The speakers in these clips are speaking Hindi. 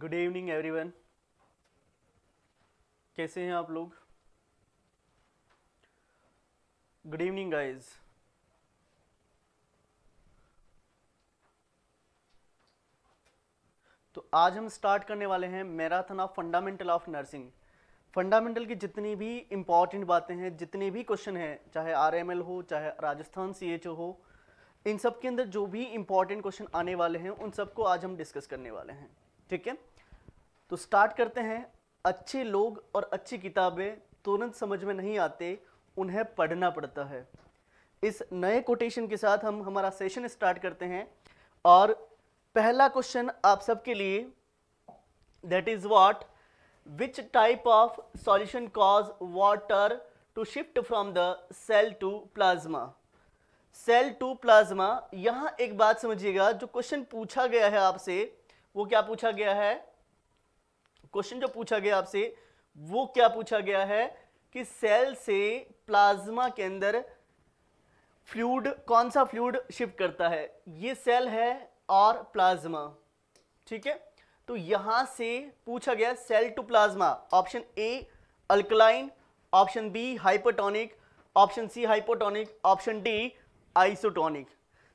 गुड इवनिंग एवरीवन कैसे हैं आप लोग गुड इवनिंग गाइज तो आज हम स्टार्ट करने वाले हैं marathon of fundamental of nursing fundamental की जितनी भी इंपॉर्टेंट बातें हैं जितने भी क्वेश्चन हैं चाहे आरएमएल हो चाहे राजस्थान सीएचओ हो इन सब के अंदर जो भी इंपॉर्टेंट क्वेश्चन आने वाले हैं उन सबको आज हम डिस्कस करने वाले हैं ठीक है तो स्टार्ट करते हैं अच्छे लोग और अच्छी किताबें तुरंत समझ में नहीं आते उन्हें पढ़ना पड़ता है इस नए कोटेशन के साथ हम हमारा सेशन स्टार्ट करते हैं और पहला क्वेश्चन आप सबके लिए that is what which type of solution cause water to shift from the cell to plasma cell to plasma यहाँ एक बात समझिएगा जो क्वेश्चन पूछा गया है आपसे वो क्या पूछा गया है क्वेश्चन जो पूछा गया आपसे वो क्या पूछा गया है कि सेल से प्लाज्मा के अंदर फ्लूड कौन सा फ्लूड शिफ्ट करता है ये सेल है और प्लाज्मा ठीक है तो यहां से पूछा गया cell to plasma option A alkaline option B hypotonic option C hypotonic option D isotonic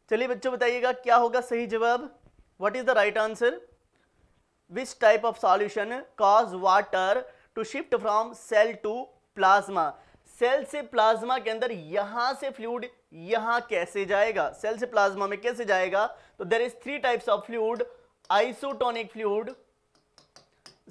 चलिए बच्चों बताइएगा क्या होगा सही जवाब what is the right answer which type of solution cause water to shift from cell to plasma cell से प्लाज्मा के अंदर यहां से फ्लूड यहां कैसे जाएगा सेल से प्लाज्मा में कैसे जाएगा तो there is three types of fluid isotonic fluid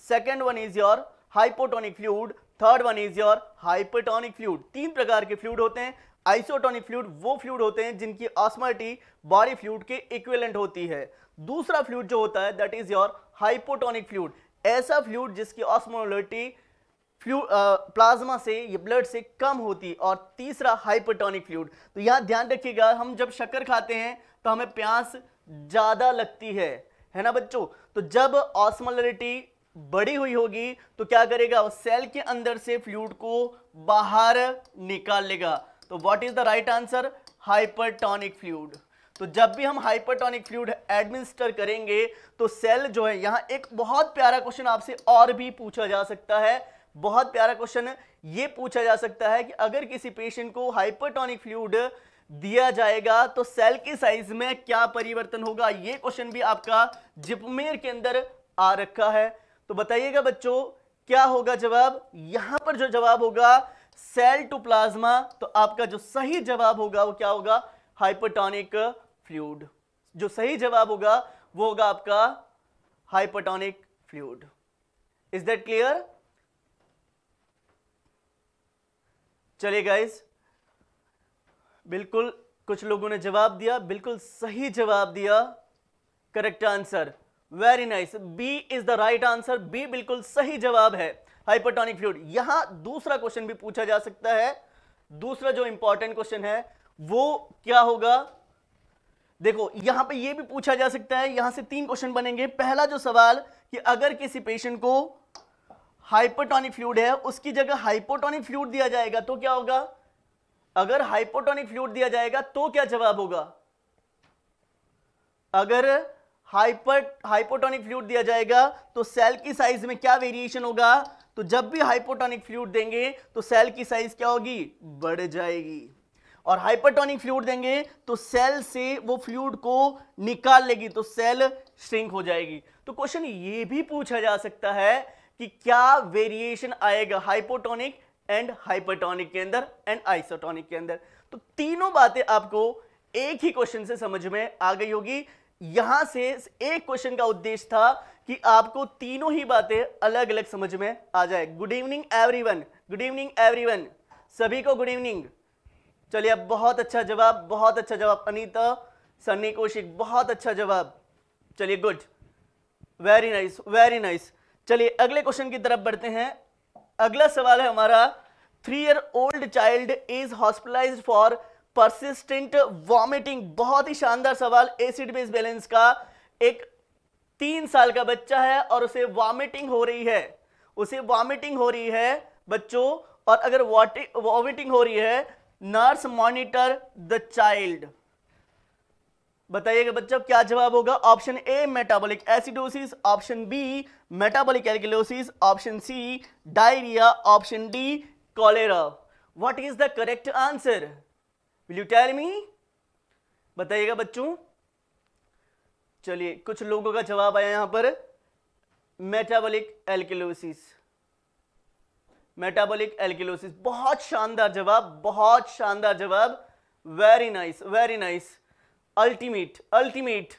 second one is your hypotonic fluid third one is your hypotonic fluid तीन प्रकार के फ्लूड होते हैं आइसोटोनिक फ्लूड वो फ्लूड होते हैं जिनकी ऑस्मोलिटी बॉडी फ्लूड के इक्वेलेंट होती है दूसरा फ्लूड जो होता है that is your hypotonic fluid ऐसा फ्लूड जिसकी ऑस्मोलिटी फ्लू प्लाज्मा से या ब्लड से कम होती और तीसरा हाइपोटोनिक फ्लूड तो यहाँ ध्यान रखिएगा हम जब शक्कर खाते हैं तो हमें प्यास ज़्यादा लगती है है ना बच्चों तो जब ऑस्मोलिटी बड़ी हुई होगी तो क्या करेगा वो सेल के अंदर से फ्लूड को बाहर निकाल लेगा तो what is the right answer hypertonic fluid तो जब भी हम हाइपरटोनिक फ्लूड एडमिनिस्टर करेंगे तो सेल जो है यहां एक बहुत प्यारा क्वेश्चन आपसे और भी पूछा जा सकता है बहुत प्यारा क्वेश्चन ये पूछा जा सकता है कि अगर किसी पेशेंट को हाइपरटोनिक फ्लूड दिया जाएगा तो सेल की साइज में क्या परिवर्तन होगा ये क्वेश्चन भी आपका जिपमेर के अंदर आ रखा है तो बताइएगा बच्चों क्या होगा जवाब यहां पर जो जवाब होगा सेल टू प्लाज्मा तो आपका जो सही जवाब होगा वो क्या होगा हाइपरटोनिक फ्लूड जो सही जवाब होगा वो होगा आपका hypotonic fluid is that clear चलिए गाइस बिल्कुल कुछ लोगों ने जवाब दिया बिल्कुल सही जवाब दिया correct answer very nice B is the right answer B बिल्कुल सही जवाब है हाइपोटोनिक फ्लूड यहां दूसरा क्वेश्चन भी पूछा जा सकता है दूसरा जो इंपॉर्टेंट क्वेश्चन है वो क्या होगा देखो यहां पे ये भी पूछा जा सकता है यहां से तीन क्वेश्चन बनेंगे पहला जो सवाल कि अगर किसी पेशेंट को हाइपोटोनिक फ्लूड है उसकी जगह हाइपोटोनिक फ्लूड दिया जाएगा तो क्या होगा अगर हाइपोटोनिक फ्लूड दिया जाएगा तो क्या जवाब होगा अगर हाइपर हाइपोटोनिक फ्लूड दिया जाएगा तो सेल की साइज में क्या वेरिएशन होगा तो जब भी हाइपोटोनिक फ्लूड देंगे तो सेल की साइज क्या होगी बढ़ जाएगी और हाइपरटोनिक फ्लूड देंगे तो सेल से वो फ्लूड को निकाल लेगी तो सेल श्रिंक हो जाएगी तो क्वेश्चन ये भी पूछा जा सकता है कि क्या वेरिएशन आएगा हाइपोटोनिक एंड हाइपरटोनिक के अंदर एंड आइसोटोनिक के अंदर तो तीनों बातें आपको एक ही क्वेश्चन से समझ में आ गई होगी यहां से एक क्वेश्चन का उद्देश्य था कि आपको तीनों ही बातें अलग अलग समझ में आ जाए good evening everyone good evening everyone सभी को गुड इवनिंग चलिए अब बहुत अच्छा जवाब बहुत अच्छा जवाब अनीता सन्नी कौशिक बहुत अच्छा जवाब चलिए good very nice very nice चलिए अगले क्वेश्चन की तरफ बढ़ते हैं अगला सवाल है हमारा three year old child is hospitalize for persistent vomiting बहुत ही शानदार सवाल एसिड बेस बैलेंस का एक तीन साल का बच्चा है और उसे वॉमिटिंग हो रही है उसे वॉमिटिंग हो रही है बच्चों और अगर वॉमिटिंग हो रही है नर्स मॉनिटर द चाइल्ड बताइएगा बच्चों क्या जवाब होगा ऑप्शन ए मेटाबॉलिक एसिडोसिस option B metabolic alkalosis option C diarrhoea option D cholera what is the correct answer will you tell me बताइएगा बच्चों चलिए कुछ लोगों का जवाब आया यहां पर मेटाबॉलिक एल्किलोसिस मेटाबॉलिक एल्किलोसिस बहुत शानदार जवाब बहुत शानदार जवाब very nice very nice ultimate ultimate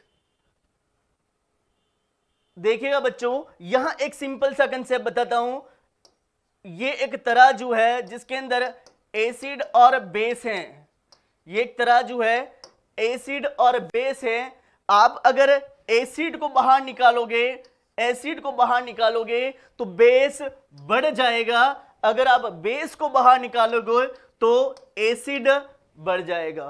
देखिएगा बच्चों यहां एक सिंपल सा कंसेप्ट बताता हूं ये एक तरह जो है जिसके अंदर एसिड और बेस हैं ये एक तरह जो है एसिड और बेस है आप अगर एसिड को बाहर निकालोगे एसिड को बाहर निकालोगे तो बेस बढ़ जाएगा अगर आप बेस को बाहर निकालोगे तो एसिड बढ़ जाएगा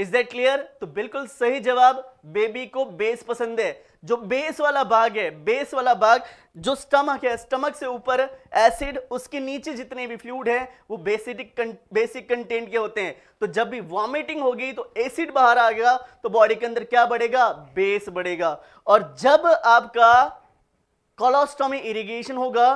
इज दैट क्लियर तो बिल्कुल सही जवाब बेबी को बेस पसंद है जो बेस वाला भाग है बेस वाला भाग जो स्टमक है स्टमक से ऊपर एसिड उसके नीचे जितने भी फ्लूड है वो बेसिडिक बेसिक कंटेंट के होते हैं तो जब भी वॉमिटिंग होगी तो एसिड बाहर आ गया तो बॉडी के अंदर क्या बढ़ेगा बेस बढ़ेगा और जब आपका कोलोस्टोमी इरिगेशन होगा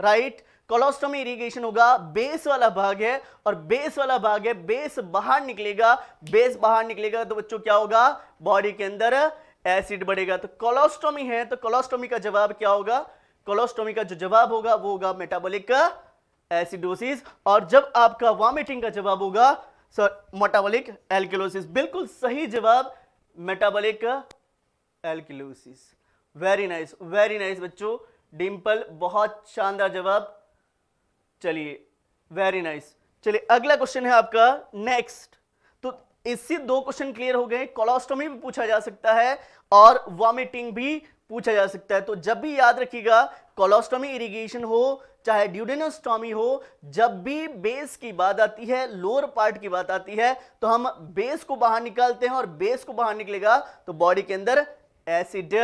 राइट कोलोस्टोमी इरिगेशन होगा बेस वाला भाग है और बेस वाला भाग है बेस बाहर निकलेगा बेस बाहर निकलेगा तो बच्चों क्या होगा बॉडी के अंदर एसिड बढ़ेगा तो कोलोस्टोमी है तो कोलोस्टोमी का जवाब क्या होगा कोलोस्टोमी का जो जवाब होगा वो होगा मेटाबोलिक एसिडोसिस और जब आपका वॉमिटिंग का जवाब होगा सर मोटाबोलिक एल्किलोसिस बिल्कुल सही जवाब metabolic alkalosis very nice very nice बच्चों डिम्पल बहुत शानदार जवाब चलिए वेरी नाइस चलिए अगला क्वेश्चन है आपका नेक्स्ट तो इससे दो क्वेश्चन क्लियर हो गए कोलोस्टोमी भी पूछा जा सकता है और वॉमिटिंग भी पूछा जा सकता है तो जब भी याद रखिएगा कोलोस्टोमी इरिगेशन हो चाहे ड्यूडेनोस्टोमी हो जब भी बेस की बात आती है लोअर पार्ट की बात आती है तो हम बेस को बाहर निकालते हैं और बेस को बाहर निकलेगा तो बॉडी के अंदर एसिड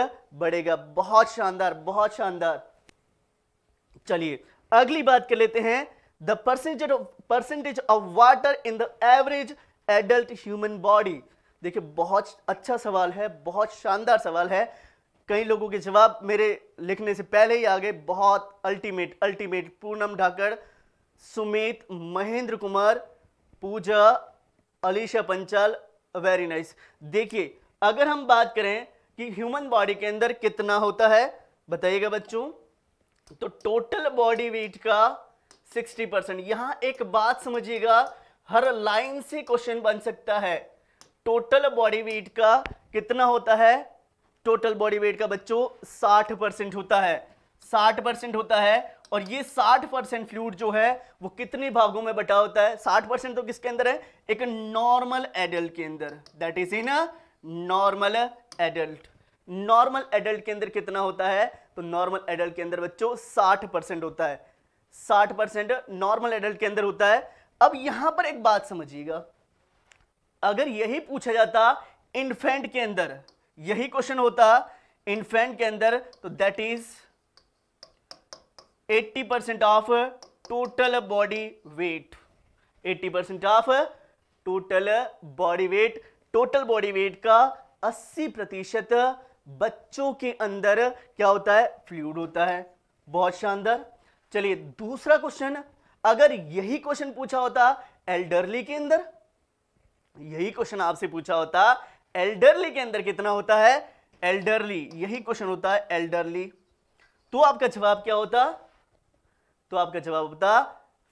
बढ़ेगा बहुत शानदार बहुत शानदार चलिए अगली बात कर लेते हैं the percentage of percentage of water in the average adult human body देखिए बहुत अच्छा सवाल है बहुत शानदार सवाल है कई लोगों के जवाब मेरे लिखने से पहले ही आ गए बहुत ultimate ultimate Poonam Dhakad Sumit Mahendra Kumar Pooja Alisha Panchal very nice देखिए अगर हम बात करें कि ह्यूमन बॉडी के अंदर कितना होता है बताइएगा बच्चों तो टोटल बॉडी वेट का 60 परसेंट यहां एक बात समझिएगा हर लाइन से क्वेश्चन बन सकता है टोटल बॉडी वेट का कितना होता है टोटल बॉडी वेट का बच्चों 60 परसेंट होता है 60 परसेंट होता है और ये 60 परसेंट फ्लूड जो है वो कितने भागों में बटा होता है 60 परसेंट तो किसके अंदर है एक नॉर्मल एडल्ट के अंदर that is in normal adult normal adult के अंदर कितना होता है तो नॉर्मल एडल्ट के अंदर बच्चों 60 परसेंट होता है 60 परसेंट नॉर्मल एडल्ट के अंदर होता है अब यहां पर एक बात समझिएगा अगर यही पूछा जाता इन्फेंट के अंदर यही क्वेश्चन होता इन्फेंट के अंदर तो that is 80 percent of total body weight 80 percent of total body weight total body weight का 80 प्रतिशत बच्चों के अंदर क्या होता है फ्लूड होता है बहुत शानदार चलिए दूसरा क्वेश्चन अगर यही क्वेश्चन पूछा होता एल्डरली के अंदर यही क्वेश्चन आपसे पूछा होता एल्डरली के अंदर कितना होता है एल्डरली यही क्वेश्चन होता है एल्डरली तो आपका जवाब क्या होता तो आपका जवाब होता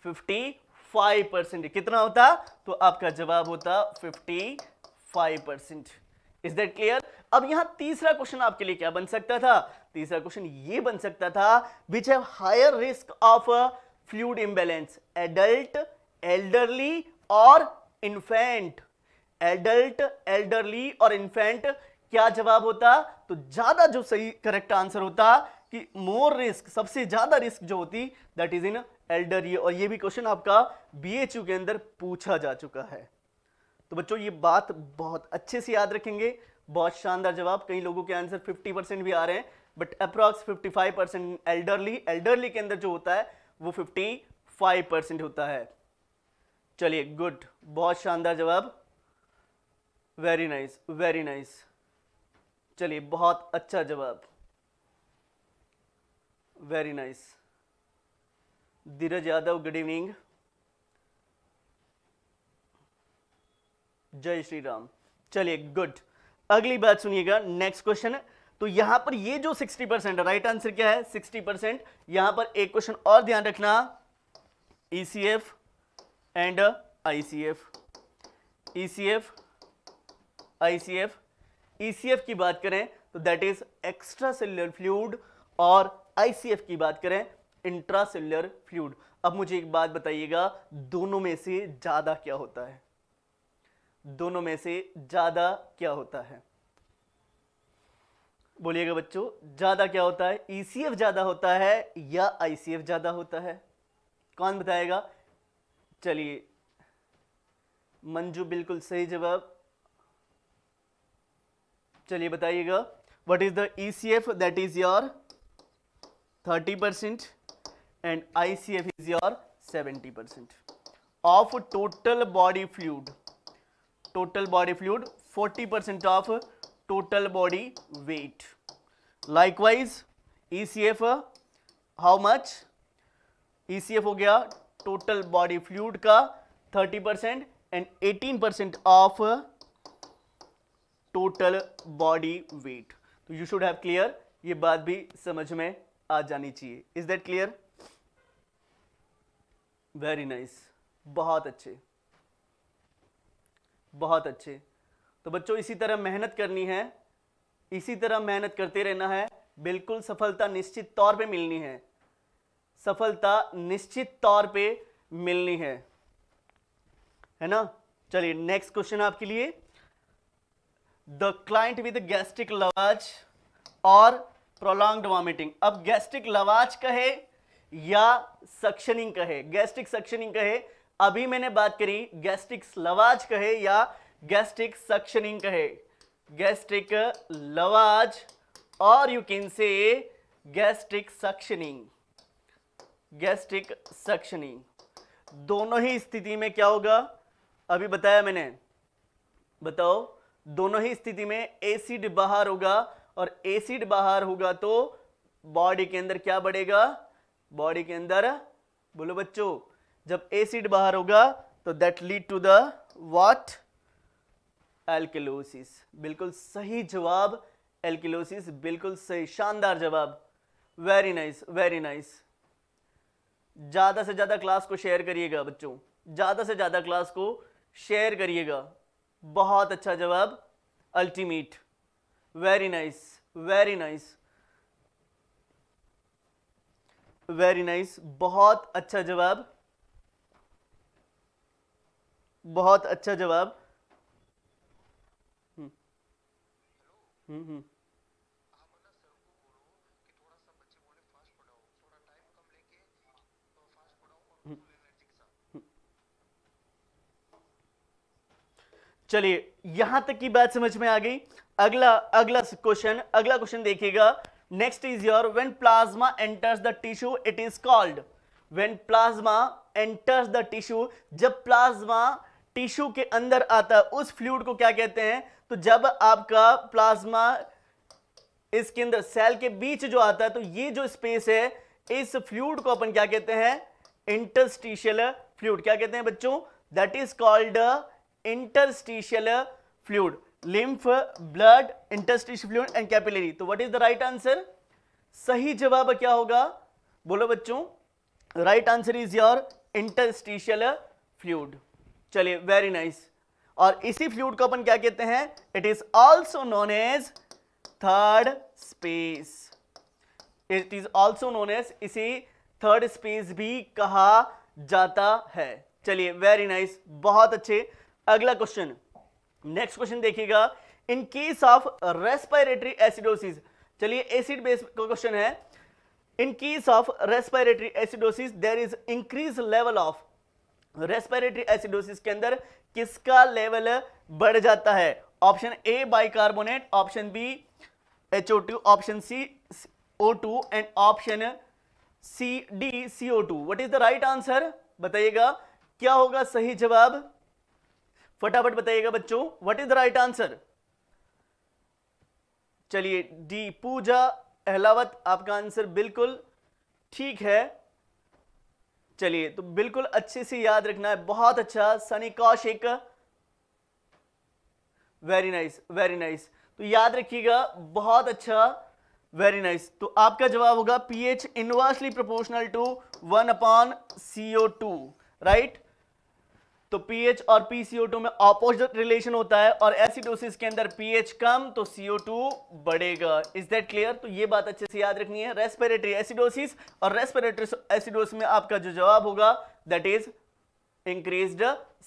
55 परसेंट कितना होता तो आपका जवाब होता 55 परसेंट इज दैट क्लियर अब यहां तीसरा क्वेश्चन आपके लिए क्या बन सकता था तीसरा क्वेश्चन ये बन सकता था which have higher risk of fluid imbalance adult elderly और इन्फेंट एडल्ट एल्डरली और इन्फेंट क्या जवाब होता तो ज्यादा जो सही करेक्ट आंसर होता कि मोर रिस्क सबसे ज्यादा रिस्क जो होती दैट इज इन एल्डरली और ये भी क्वेश्चन आपका बीएचयू के अंदर पूछा जा चुका है तो बच्चों ये बात बहुत अच्छे से याद रखेंगे बहुत शानदार जवाब कई लोगों के आंसर 50 परसेंट भी आ रहे हैं but approx 55 percent elderly elderly के अंदर जो होता है वो 55 परसेंट होता है चलिए गुड बहुत शानदार जवाब वेरी नाइस वेरी नाइस चलिए बहुत अच्छा जवाब very nice Dheeraj Yadav good evening जय श्री राम चलिए गुड अगली बात सुनिएगा नेक्स्ट क्वेश्चन तो यहां पर ये जो 60 परसेंट राइट आंसर क्या है 60 परसेंट यहां पर एक क्वेश्चन और ध्यान रखना ECF and ICF ECF ICF ECF की बात करें तो that is extra cellular fluid और आईसीएफ की बात करें इंट्रा सेल्यूलर फ्लूड अब मुझे एक बात बताइएगा दोनों में से ज्यादा क्या होता है दोनों में से ज़्यादा क्या होता है बोलिएगा बच्चों ज़्यादा क्या होता है ई e ज़्यादा होता है या आईसीएफ ज़्यादा होता है कौन बताएगा चलिए मंजू बिल्कुल सही जवाब चलिए बताइएगा what is the ECF that is your 30% and is your seventy 70% of total body fluid total body fluid 40% of total body weight. Likewise, ECF how much? ECF हो गया total body fluid का 30% and 18% of total body weight. तो you should have clear ये बात भी समझ में आ जानी चाहिए. Is that clear? Very nice. बहुत अच्छे. बहुत अच्छे तो बच्चों इसी तरह मेहनत करनी है इसी तरह मेहनत करते रहना है बिल्कुल सफलता निश्चित तौर पे मिलनी है सफलता निश्चित तौर पे मिलनी है है ना चलिए नेक्स्ट क्वेश्चन आपके लिए the client with gastric lavage और प्रोलॉन्ग्ड वॉमिटिंग अब गैस्ट्रिक लवाज कहे या सक्शनिंग कहे गैस्ट्रिक सक्शनिंग कहे अभी मैंने बात करी गैस्ट्रिक लवाज कहे या गैस्ट्रिक सक्शनिंग कहे गैस्ट्रिक लवाज और you can say gastric suctioning gastric suctioning दोनों ही स्थिति में क्या होगा अभी बताया मैंने बताओ दोनों ही स्थिति में एसिड बाहर होगा और एसिड बाहर होगा तो बॉडी के अंदर क्या बढ़ेगा बॉडी के अंदर बोलो बच्चों जब एसिड बाहर होगा तो that lead to the what alkalosis बिल्कुल सही जवाब एल्किलोसिस बिल्कुल सही शानदार जवाब वेरी नाइस वेरी नाइस ज़्यादा से ज़्यादा क्लास को शेयर करिएगा बच्चों ज़्यादा से ज़्यादा क्लास को शेयर करिएगा बहुत अच्छा जवाब ultimate very nice very nice very nice बहुत अच्छा जवाब बहुत अच्छा जवाब हम्म।, हम्म, हम्म चलिए यहां तक की बात समझ में आ गई अगला अगला क्वेश्चन अगला क्वेश्चन देखिएगा next is your when plasma enters the tissue it is called when plasma enters the tissue जब प्लाज्मा टिश्यू के अंदर आता है उस फ्लूड को क्या कहते हैं तो जब आपका प्लाज्मा इसके अंदर सेल के बीच जो आता है तो ये जो स्पेस है इस फ्लूड को अपन क्या कहते हैं इंटरस्टिशियल फ्लूड क्या कहते हैं बच्चों that is called interstitial fluid lymph blood interstitial fluid and capillary तो what is the right answer सही जवाब क्या होगा बोलो बच्चों right answer is your interstitial fluid चलिए वेरी नाइस और इसी फ्लूड को अपन क्या कहते हैं it is also known as third space it is also known as इसी थर्ड स्पेस भी कहा जाता है चलिए वेरी नाइस बहुत अच्छे अगला क्वेश्चन नेक्स्ट क्वेश्चन देखिएगा in case of respiratory acidosis चलिए एसिड बेस का क्वेश्चन है in case of respiratory acidosis there is increase level of respiratory acidosis के अंदर किसका लेवल बढ़ जाता है option A bicarbonate option B O two option C O two and option C D C O two what is the right answer बताइएगा क्या होगा सही जवाब फटाफट बताइएगा बच्चों what is the right answer चलिए डी पूजा अहलावत आपका आंसर बिल्कुल ठीक है चलिए तो बिल्कुल अच्छे से याद रखना है बहुत अच्छा Sunny Kaushik very nice very nice तो याद रखिएगा बहुत अच्छा वेरी नाइस nice. तो आपका जवाब होगा pH inversely proportional to one upon CO two right तो पीएच और पीसीओ में ऑपोजिट रिलेशन होता है और एसिडोसिस के अंदर पीएच कम तो सीओ टू बढ़ेगा इज दैट क्लियर तो ये बात अच्छे से याद रखनी है रेस्पिरेटरी एसिडोसिस और रेस्पिरेटरी एसिडोस में आपका जो जवाब होगा that is increase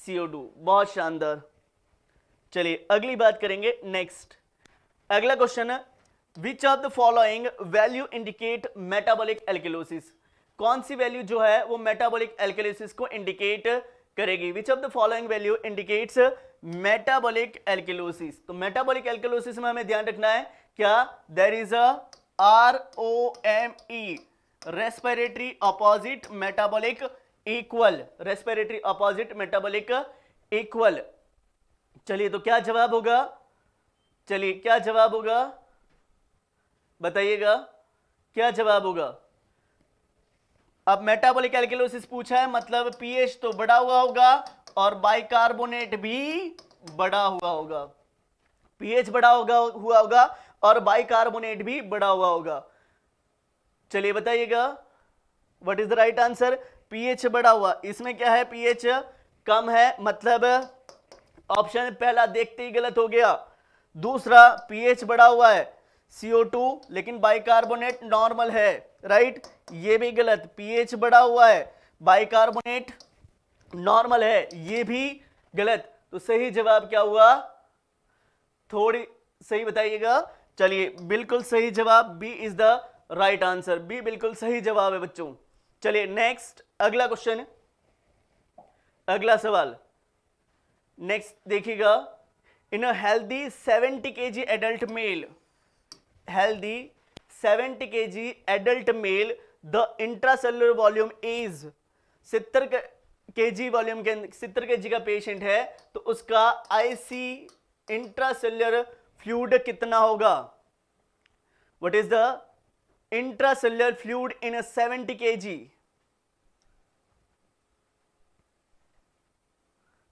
CO two बहुत शानदार चलिए अगली बात करेंगे नेक्स्ट अगला क्वेश्चन है which of the following value indicate metabolic alkalosis कौन सी वैल्यू जो है वो मेटाबॉलिक एल्केलोसिस को इंडिकेट करेगी which of the following value indicates metabolic alkalosis तो मेटाबोलिक एल्केलोसिस में हमें ध्यान रखना है क्या there is R O M E respiratory opposite metabolic equal respiratory opposite metabolic equal चलिए तो क्या जवाब होगा चलिए क्या जवाब होगा बताइएगा क्या जवाब होगा अब मेटाबॉलिक एल्केलोसिस पूछा है मतलब पीएच तो बढ़ा हुआ होगा और बाइकार्बोनेट भी बढ़ा हुआ होगा पीएच बढ़ा होगा हुआ होगा और बाइकार्बोनेट भी बढ़ा हुआ होगा चलिए बताइएगा what is the right answer pH बढ़ा हुआ इसमें क्या है पीएच कम है मतलब ऑप्शन पहला देखते ही गलत हो गया दूसरा पीएच बढ़ा हुआ है टू लेकिन बाइकार्बोनेट नॉर्मल है राइट ये भी गलत पीएच बढ़ा हुआ है बाइकार्बोनेट नॉर्मल है ये भी गलत तो सही जवाब क्या हुआ थोड़ी सही बताइएगा चलिए बिल्कुल सही जवाब B is the right answer B बिल्कुल सही जवाब है बच्चों चलिए नेक्स्ट अगला क्वेश्चन अगला सवाल नेक्स्ट देखिएगा इन अ healthy 70 K G adult male healthy seventy K G adult male the intracellular volume is सितर के जी वॉल्यूम के सितर के जी का पेशेंट है तो उसका आईसी इंट्रासेलुलर फ्लूड कितना होगा what is the intracellular fluid in seventy K G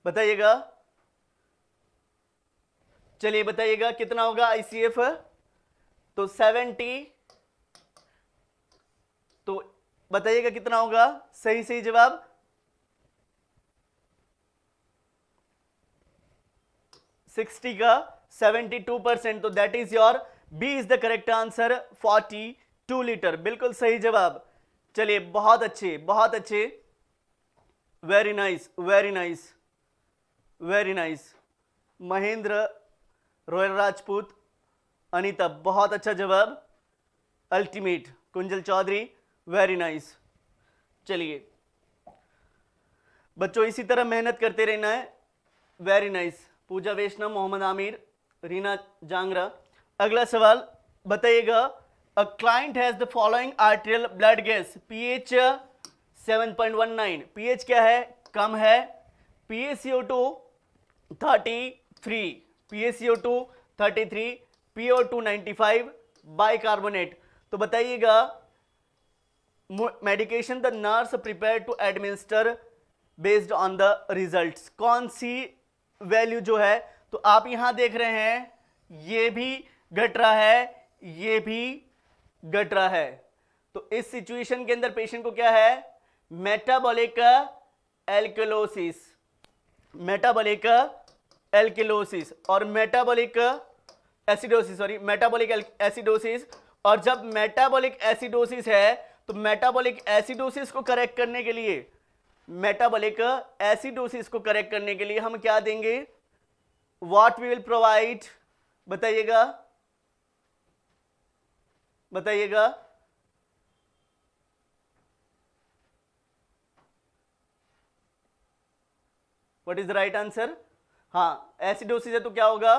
बताइएगा चलिए बताइएगा कितना होगा आईसीएफ तो सेवेंटी बताइएगा कितना होगा सही सही जवाब सिक्सटी का सेवेंटी टू परसेंट तो that is your B is the correct answer forty two litre बिल्कुल सही जवाब चलिए बहुत अच्छे बहुत अच्छे very nice very nice very nice Mahendra Royal Rajput Anita बहुत अच्छा जवाब ultimate Kunjal Chaudhary very nice चलिए बच्चों इसी तरह मेहनत करते रहना है वेरी नाइस पूजा वैष्णव मोहम्मद आमिर रीना जांगरा अगला सवाल बताइएगा a client has the following arterial blood gas pH 7.19 pH क्या है कम है P A C O two thirty three P A C O two thirty three P O two ninety five bicarbonate तो बताइएगा medication the nurse prepare to administer based on the result कौन सी वैल्यू जो है तो आप यहां देख रहे हैं ये भी घट रहा है ये भी घट रहा है तो इस सिचुएशन के अंदर पेशेंट को क्या है मेटाबॉलिक एल्कोलोसिस मेटाबॉलिक एल्किलोसिस और metabolic acidosis sorry metabolic acidosis और जब मेटाबॉलिक एसिडोसिस है तो मेटाबॉलिक एसिडोसिस को करेक्ट करने के लिए मेटाबॉलिक एसिडोसिस को करेक्ट करने के लिए हम क्या देंगे व्हाट वी विल प्रोवाइड बताइएगा बताइएगा what is the right answer हाँ एसिडोसिस है तो क्या होगा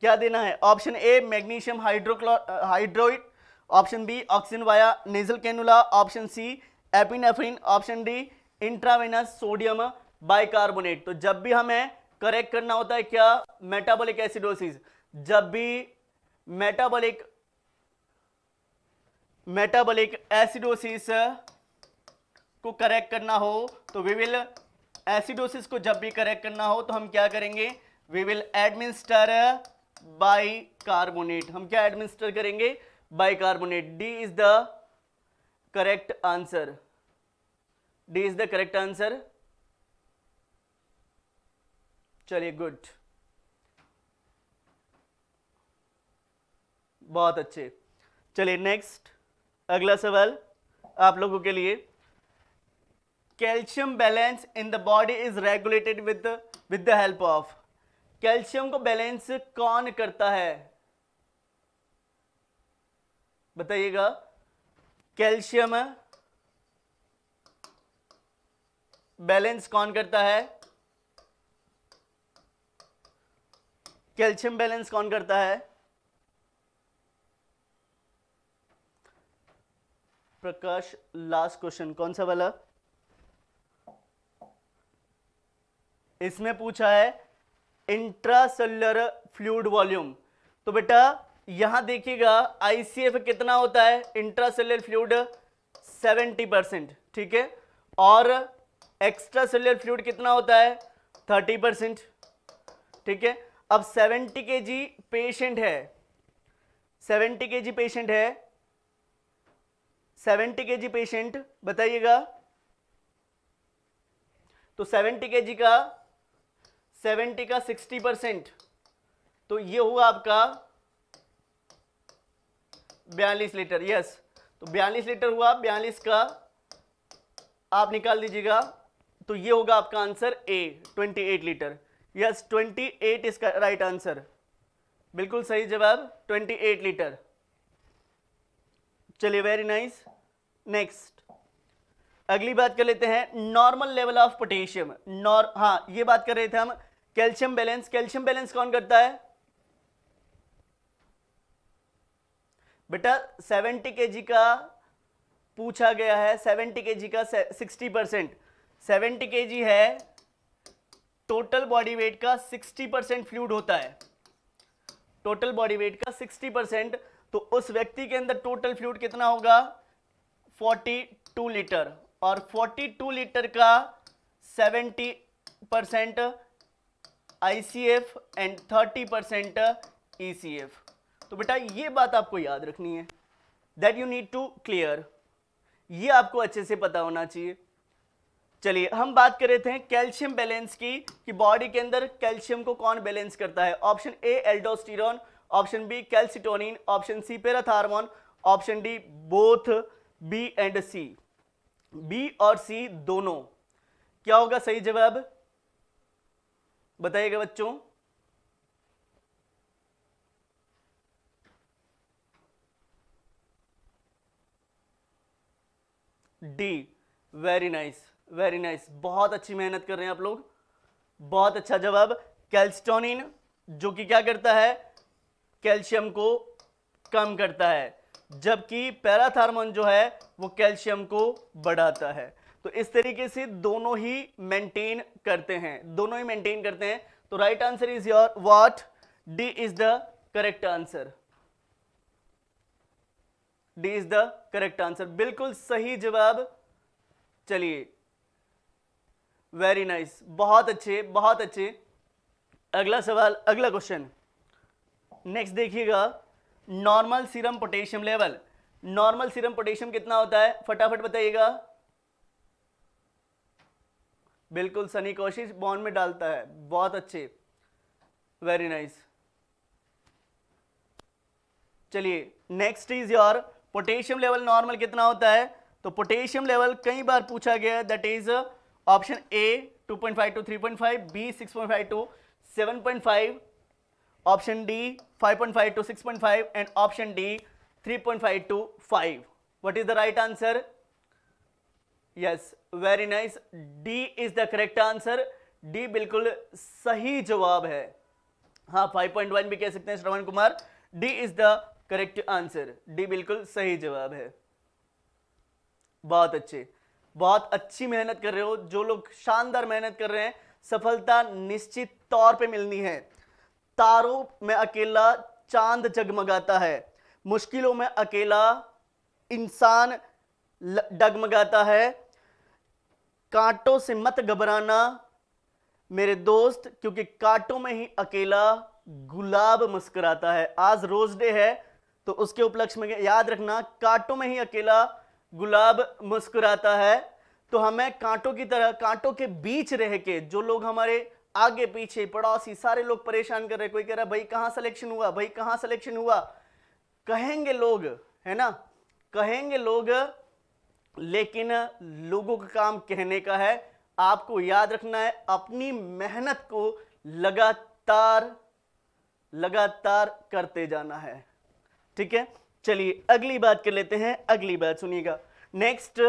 क्या देना है option A magnesium hydrochlo hydroxide option B oxygen via nasal cannula option C epinephrine option D intravenous sodium bicarbonate तो जब भी हमें करेक्ट करना होता है क्या मेटाबॉलिक एसिडोसिस जब भी मेटाबॉलिक मेटाबॉलिक एसिडोसिस को करेक्ट करना हो तो वी विल एसिडोसिस को जब भी करेक्ट करना हो तो हम क्या करेंगे we will administer bicarbonate हम क्या एडमिनिस्टर करेंगे bicarbonate D is the correct answer D is the correct answer चलिए गुड बहुत अच्छे चलिए नेक्स्ट अगला सवाल आप लोगों के लिए calcium balance in the body is regulated with with the help of calcium को बैलेंस कौन करता है बताइएगा कैल्शियम बैलेंस कौन करता है कैल्शियम बैलेंस कौन करता है प्रकाश लास्ट क्वेश्चन कौन सा वाला इसमें पूछा है इंट्रासेल्युलर फ्लूड वॉल्यूम तो बेटा यहां देखिएगा आईसीएफ कितना होता है इंट्रासेलर फ्लूड 70 परसेंट ठीक है और एक्स्ट्रा सेलर फ्लूड कितना होता है 30 परसेंट ठीक है अब 70 के जी पेशेंट है 70 के जी पेशेंट है 70 के जी पेशेंट बताइएगा तो 70 के जी का 70 का 60 परसेंट तो ये हुआ आपका बयालीस लीटर यस तो बयालीस लीटर हुआ बयालीस का आप निकाल दीजिएगा तो ये होगा आपका आंसर ए 28 लीटर यस 28 इसका राइट आंसर बिल्कुल सही जवाब 28 लीटर चलिए वेरी नाइस नेक्स्ट अगली बात कर लेते हैं नॉर्मल लेवल ऑफ पोटेशियम नॉर हाँ ये बात कर रहे थे हम कैल्शियम बैलेंस कैल्शियम बैलेंस कौन करता है बेटा 70 के का पूछा गया है 70 के का 60 परसेंट सेवेंटी के है टोटल बॉडी वेट का 60 परसेंट फ्लूड होता है टोटल बॉडी वेट का 60 परसेंट तो उस व्यक्ति के अंदर टोटल फ्लूड कितना होगा 42 लीटर और 42 लीटर का 70 percent I and 30 percent E तो बेटा ये बात आपको याद रखनी है that you need to clear ये आपको अच्छे से पता होना चाहिए चलिए हम बात कर रहे थे कैल्शियम बैलेंस की कि बॉडी के अंदर कैल्शियम को कौन बैलेंस करता है option A aldosterone option B calcitonin option C parathormone option D both B and C B और सी दोनों क्या होगा सही जवाब बताइएगा बच्चों D very nice very nice बहुत अच्छी मेहनत कर रहे हैं आप लोग बहुत अच्छा जवाब कैल्स्टोनिन जो कि क्या करता है कैल्शियम को कम करता है जबकि पैराथार्मोन जो है वो कैल्शियम को बढ़ाता है तो इस तरीके से दोनों ही मेंटेन करते हैं दोनों ही मेंटेन करते हैं तो right answer is your what D is the correct answer D is the correct answer बिल्कुल सही जवाब चलिए वेरी नाइस बहुत अच्छे बहुत अच्छे अगला सवाल अगला क्वेश्चन नेक्स्ट देखिएगा normal serum potassium level normal serum potassium कितना होता है फटाफट बताइएगा बिल्कुल सनी कोशिश बॉन्ड में डालता है बहुत अच्छे वेरी नाइस चलिए next is your potassium level normal कितना होता है तो पोटेशियम लेवल कई बार पूछा गया है that is option A 2.5 to 3.5 B 6.5 to 7.5 option D 5.5 to 6.5 and option D 3.5 to 5 what is the right answer yes very nice D is the correct answer D बिल्कुल सही जवाब है हाँ 5.1 भी कह सकते हैं Shravan Kumar D is the correct answer D बिल्कुल सही जवाब है बहुत अच्छे बहुत अच्छी मेहनत कर रहे हो जो लोग शानदार मेहनत कर रहे हैं सफलता निश्चित तौर पे मिलनी है तारों में अकेला चांद जगमगाता है मुश्किलों में अकेला इंसान डगमगाता है कांटों से मत घबराना मेरे दोस्त क्योंकि कांटों में ही अकेला गुलाब मुस्कुराता है आज रोज डे है तो उसके उपलक्ष्य में याद रखना कांटों में ही अकेला गुलाब मुस्कुराता है तो हमें कांटों की तरह कांटों के बीच रह के जो लोग हमारे आगे पीछे पड़ोसी सारे लोग परेशान कर रहे कोई कह रहा भाई कहाँ सिलेक्शन हुआ भाई कहाँ सिलेक्शन हुआ कहेंगे लोग है ना कहेंगे लोग लेकिन लोगों का काम कहने का है आपको याद रखना है अपनी मेहनत को लगातार लगातार करते जाना है ठीक है चलिए अगली बात कर लेते हैं अगली बात सुनिएगा next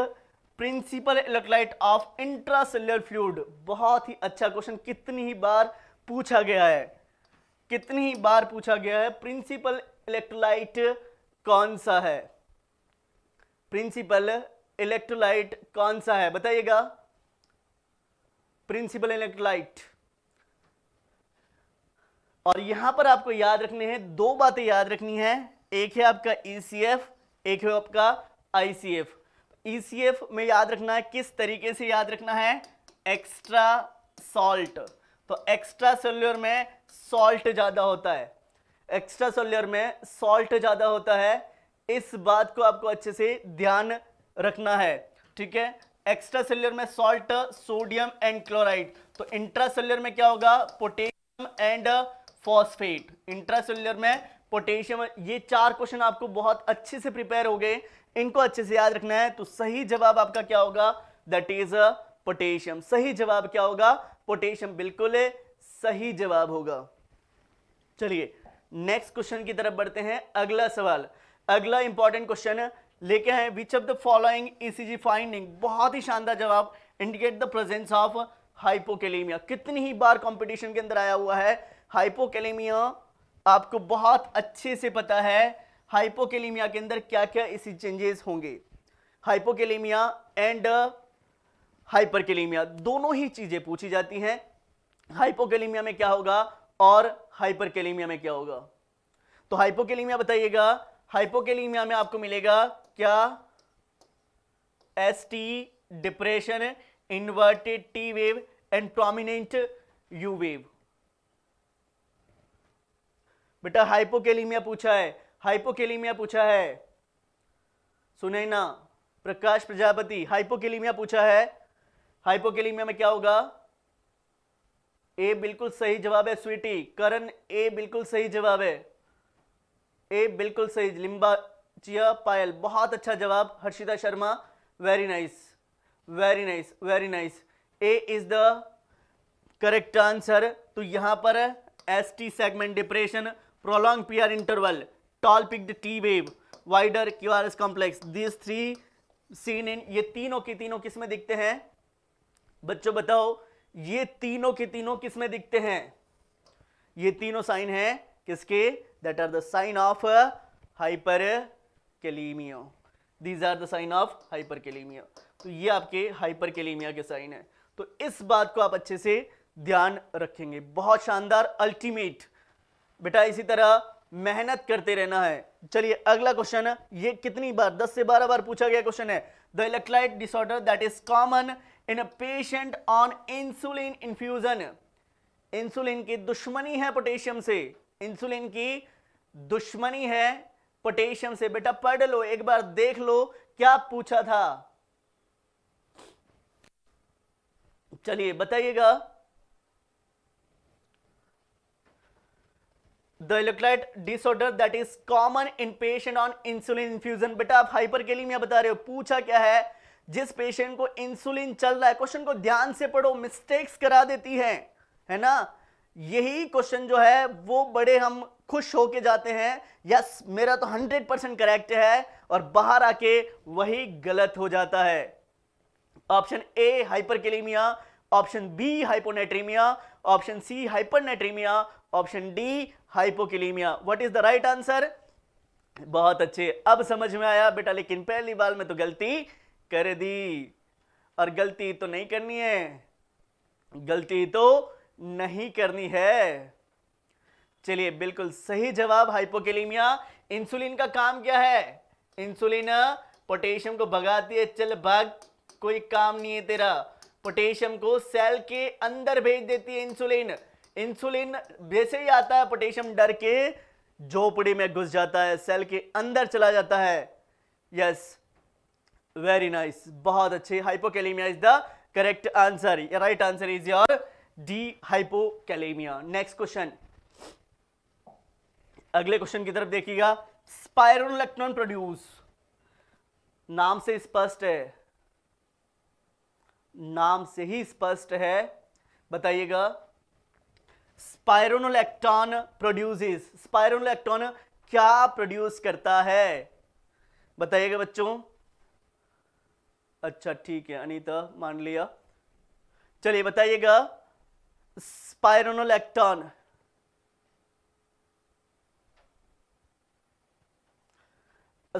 principal electrolyte of intracellular fluid बहुत ही अच्छा क्वेश्चन कितनी ही बार पूछा गया है कितनी ही बार पूछा गया है प्रिंसिपल इलेक्ट्रोलाइट कौन सा है प्रिंसिपल इलेक्ट्रोलाइट कौन सा है बताइएगा प्रिंसिपल इलेक्ट्रोलाइट और यहां पर आपको याद रखने हैं दो बातें याद रखनी है एक है आपका ईसीएफ e एक है आपका आईसीएफ ईसीएफ e में याद रखना है किस तरीके से याद रखना है एक्स्ट्रा सॉल्ट तो एक्स्ट्रा सेल्यूर में सॉल्ट ज़्यादा होता है एक्स्ट्रा सेल्यूर में सॉल्ट ज़्यादा होता है इस बात को आपको अच्छे से ध्यान रखना है ठीक है एक्स्ट्रा सेल्यूर में सॉल्ट सोडियम एंड क्लोराइड तो इंट्रा सेल्यूर में क्या होगा potassium and phosphate intracellular में पोटेशियम ये चार क्वेश्चन आपको बहुत अच्छे से प्रिपेयर हो गए इनको अच्छे से याद रखना है तो सही जवाब आपका क्या होगा दट इज अ पोटेशियम सही जवाब क्या होगा पोटेशियम बिल्कुल सही जवाब होगा चलिए नेक्स्ट क्वेश्चन की तरफ बढ़ते हैं अगला सवाल अगला इंपॉर्टेंट क्वेश्चन लेके हैं which of the following ECG finding बहुत ही शानदार जवाब indicate the presence of hypokalaemia कितनी ही बार कंपटीशन के अंदर आया हुआ है हाइपोकेलेमिया आपको बहुत अच्छे से पता है हाइपोकेलीमिया के अंदर क्या क्या इसी चेंजेस होंगे हाइपोकेलीमिया एंड हाइपरकेलीमिया दोनों ही चीज़ें पूछी जाती हैं हाइपोकेलीमिया में क्या होगा और हाइपरकेलीमिया में क्या होगा तो हाइपोकेलीमिया बताइएगा हाइपोकेलीमिया में आपको मिलेगा क्या S T depression inverted T wave and prominent U wave बेटा हाइपोकेलीमिया पूछा है हाइपोकेलीमिया पूछा है सुने ना प्रकाश प्रजापति हाइपोकेलीमिया पूछा है हाइपोकेलीमिया में क्या होगा ए बिल्कुल सही जवाब है स्वीटी करण ए बिल्कुल सही जवाब है ए बिल्कुल सही लिंबा चिया पायल बहुत अच्छा जवाब Harshita Sharma very nice very nice very nice A is the correct answer तो यहां पर S T segment depression prolonged PR interval, tall peaked T wave, wider QRS complex. These three seen in ये तीनों के तीनों किस में दिखते हैं बच्चों बताओ ये तीनों के तीनों किस में दिखते हैं ये तीनों साइन है किसके that are the sign of hyperkalemia these are the sign of hyperkalemia तो ये आपके हाइपरकेलीमिया के साइन है तो इस बात को आप अच्छे से ध्यान रखेंगे बहुत शानदार अल्टीमेट बेटा इसी तरह मेहनत करते रहना है चलिए अगला क्वेश्चन ये कितनी बार 10 से 12 बार पूछा गया क्वेश्चन है the electrolyte disorder that is common in a patient on insulin infusion insulin की दुश्मनी है पोटेशियम से इंसुलिन की दुश्मनी है पोटेशियम से बेटा पढ़ लो एक बार देख लो क्या पूछा था चलिए बताइएगा the electrolyte disorder that is common in patient on insulin infusion बेटा आप हाइपर के लिए बता रहे हो पूछा क्या है जिस पेशेंट को इंसुलिन चल रहा है क्वेश्चन को ध्यान से पढ़ो मिस्टेक्स करा देती है है ना यही क्वेश्चन जो है वो बड़े हम खुश होके जाते हैं यस मेरा तो हंड्रेड परसेंट करेक्ट है और बाहर आके वही गलत हो जाता है option A hyperkalaemia option B hyponatraemia option C hypernatraemia option D hypokalaemia what is the right answer बहुत अच्छे अब समझ में आया बेटा लेकिन पहली बार में तो गलती कर दी और गलती तो नहीं करनी है गलती तो नहीं करनी है चलिए बिल्कुल सही जवाब हाइपोकेलीमिया इंसुलिन का काम क्या है इंसुलिन पोटेशियम को भगाती है चल भाग कोई काम नहीं है तेरा पोटेशियम को सेल के अंदर भेज देती है इंसुलिन इंसुलिन वैसे ही आता है पोटेशियम डर के झोपड़ी में घुस जाता है सेल के अंदर चला जाता है यस वेरी नाइस बहुत अच्छे hypokalaemia is the correct answer right answer is your D hypokalaemia next question अगले क्वेश्चन की तरफ देखिएगा इलेक्ट्रॉन प्रोड्यूस नाम से स्पष्ट है नाम से ही स्पष्ट है बताइएगा स्पायरोनोलैक्टॉन प्रोड्यूसेस स्पायरोनोलैक्टॉन क्या प्रोड्यूस करता है बताइएगा बच्चों अच्छा ठीक है अनीता मान लिया चलिए बताइएगा स्पायरोनोलैक्टॉन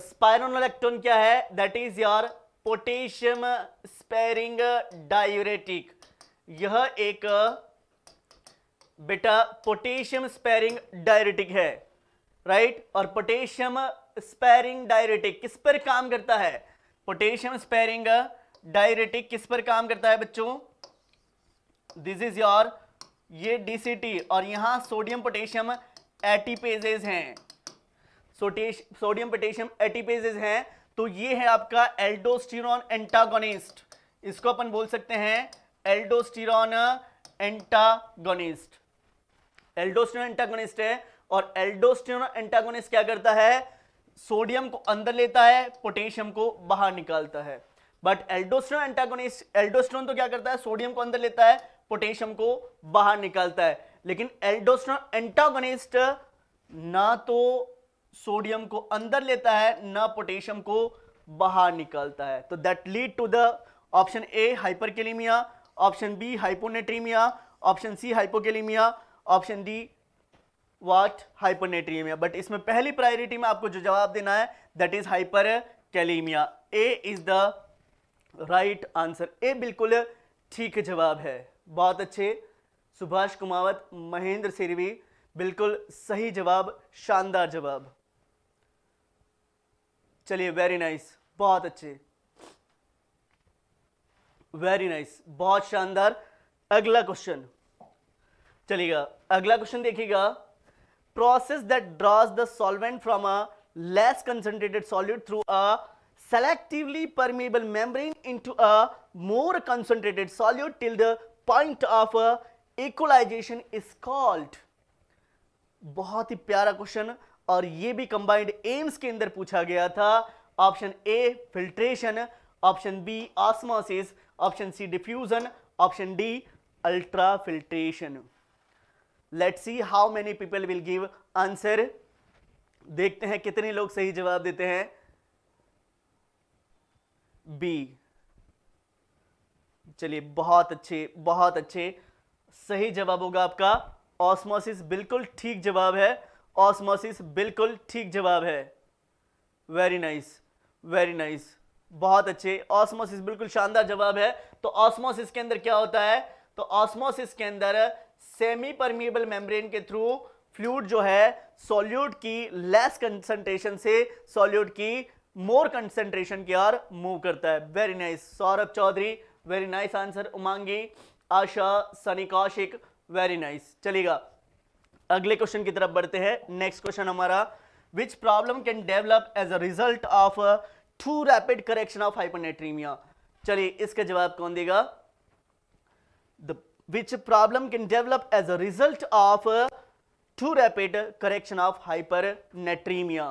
स्पायरोनोलैक्टॉन क्या है that is your potassium sparing diuretic यह एक बेटा पोटेशियम स्पेरिंग डायरेटिक है राइट और पोटेशियम स्पेरिंग डायरेटिक किस पर काम करता है पोटेशियम स्पेरिंग डायरेटिक किस पर काम करता है बच्चों दिस इज योर ये डीसीटी और यहां सोडियम पोटेशियम एटीपेजेज हैं सोडियम पोटेशियम एटीपेजेज हैं तो ये है आपका एल्डोस्टिर एंटागोनिस्ट इसको अपन बोल सकते हैं एल्डोस्टिर एंटागोनिस्ट एल्डोस्टेरोन एंटागोनिस्ट है और एल्डोस्टेरोन एंटागोनिस्ट क्या करता है सोडियम को अंदर लेता है पोटेशियम को बाहर निकालता है बट एल्डोस्टेरोन एंटागोनिस्ट एल्डोस्टेरोन तो क्या करता है सोडियम को अंदर लेता है पोटेशियम को बाहर निकालता है लेकिन एल्डोस्टेरोन एंटागोनिस्ट ना तो सोडियम को अंदर लेता है ना पोटेशियम को बाहर निकालता है तो that lead to the option A hyperkalaemia option B hyponatraemia option C hypokalaemia option D what hypernatraemia but इसमें पहली प्रायोरिटी में आपको जो जवाब देना है that is hyperkalaemia A is the right answer A बिल्कुल ठीक जवाब है बहुत अच्छे सुभाष कुमावत महेंद्र सिरवी बिल्कुल सही जवाब शानदार जवाब चलिए वेरी नाइस बहुत अच्छे वेरी नाइस बहुत शानदार अगला क्वेश्चन चलिएगा अगला क्वेश्चन देखिएगा process that draws the solvent from a less concentrated solute through a selectively permeable membrane into a more concentrated solute till the point of equalisation is called बहुत ही प्यारा क्वेश्चन और ये भी कंबाइंड एम्स के अंदर पूछा गया था option A filtration option B osmosis option C diffusion option D ultrafiltration let see how many people will give answer देखते हैं कितने लोग सही जवाब देते हैं बी चलिए बहुत अच्छे बहुत अच्छे सही जवाब होगा आपका ऑस्मोसिस बिल्कुल ठीक जवाब है ऑस्मोसिस बिल्कुल ठीक जवाब है वेरी नाइस वेरी नाइस बहुत अच्छे ऑस्मोसिस बिल्कुल शानदार जवाब है तो ऑस्मोसिस के अंदर क्या होता है तो ऑस्मोसिस के अंदर सेमी परमिएबल मेम्ब्रेन के थ्रू फ्लूड जो है सॉल्यूट की लेस कंसंट्रेशन से सॉल्यूट की मोर कंसंट्रेशन की ओर मूव करता है very nice Saurabh Chaudhary very nice answer Umangi Asha Sunny Kaushik very nice चलेगा अगले क्वेश्चन की तरफ बढ़ते हैं नेक्स्ट क्वेश्चन हमारा which problem can develop as a result of too rapid correction of hyponatraemia चलिए इसका जवाब कौन देगा which problem can develop as a result of uh, too rapid correction of hypernatremia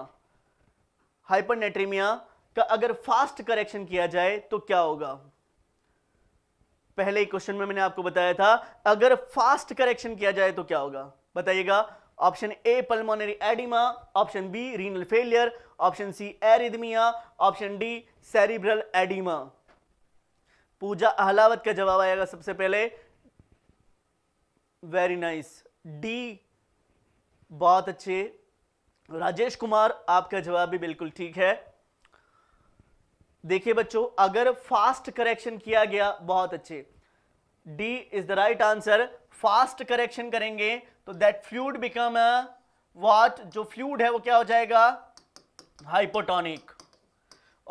hypernatremia का अगर फास्ट करेक्शन किया जाए तो क्या होगा पहले क्वेश्चन में मैंने आपको बताया था अगर फास्ट करेक्शन किया जाए तो क्या होगा बताइएगा option A pulmonary oedema option B renal failure option C arrhythmia option D cerebral oedema Pooja Ahlawat का जवाब आएगा सबसे पहले वेरी नाइस डी बहुत अच्छे राजेश कुमार आपका जवाब भी बिल्कुल ठीक है देखिए बच्चों अगर फास्ट करेक्शन किया गया बहुत अच्छे D is the right answer fast correction करेंगे तो दैट फ्लूड बिकम वॉट जो फ्लूड है वो क्या हो जाएगा हाइपोटोनिक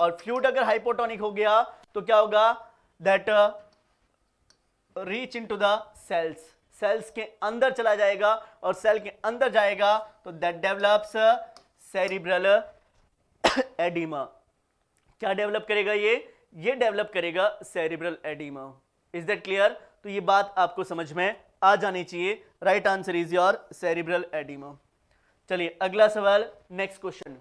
और फ्लूड अगर हाइपोटोनिक हो गया तो क्या होगा that reach into the cells cells के अंदर चला जाएगा और सेल के अंदर जाएगा तो दैट डेवलप्स सेरिब्रल एडिमा क्या डेवलप करेगा ये ये डेवलप करेगा cerebral oedema is that clear तो ये बात आपको समझ में आ जानी चाहिए right answer is your cerebral oedema चलिए अगला सवाल नेक्स्ट क्वेश्चन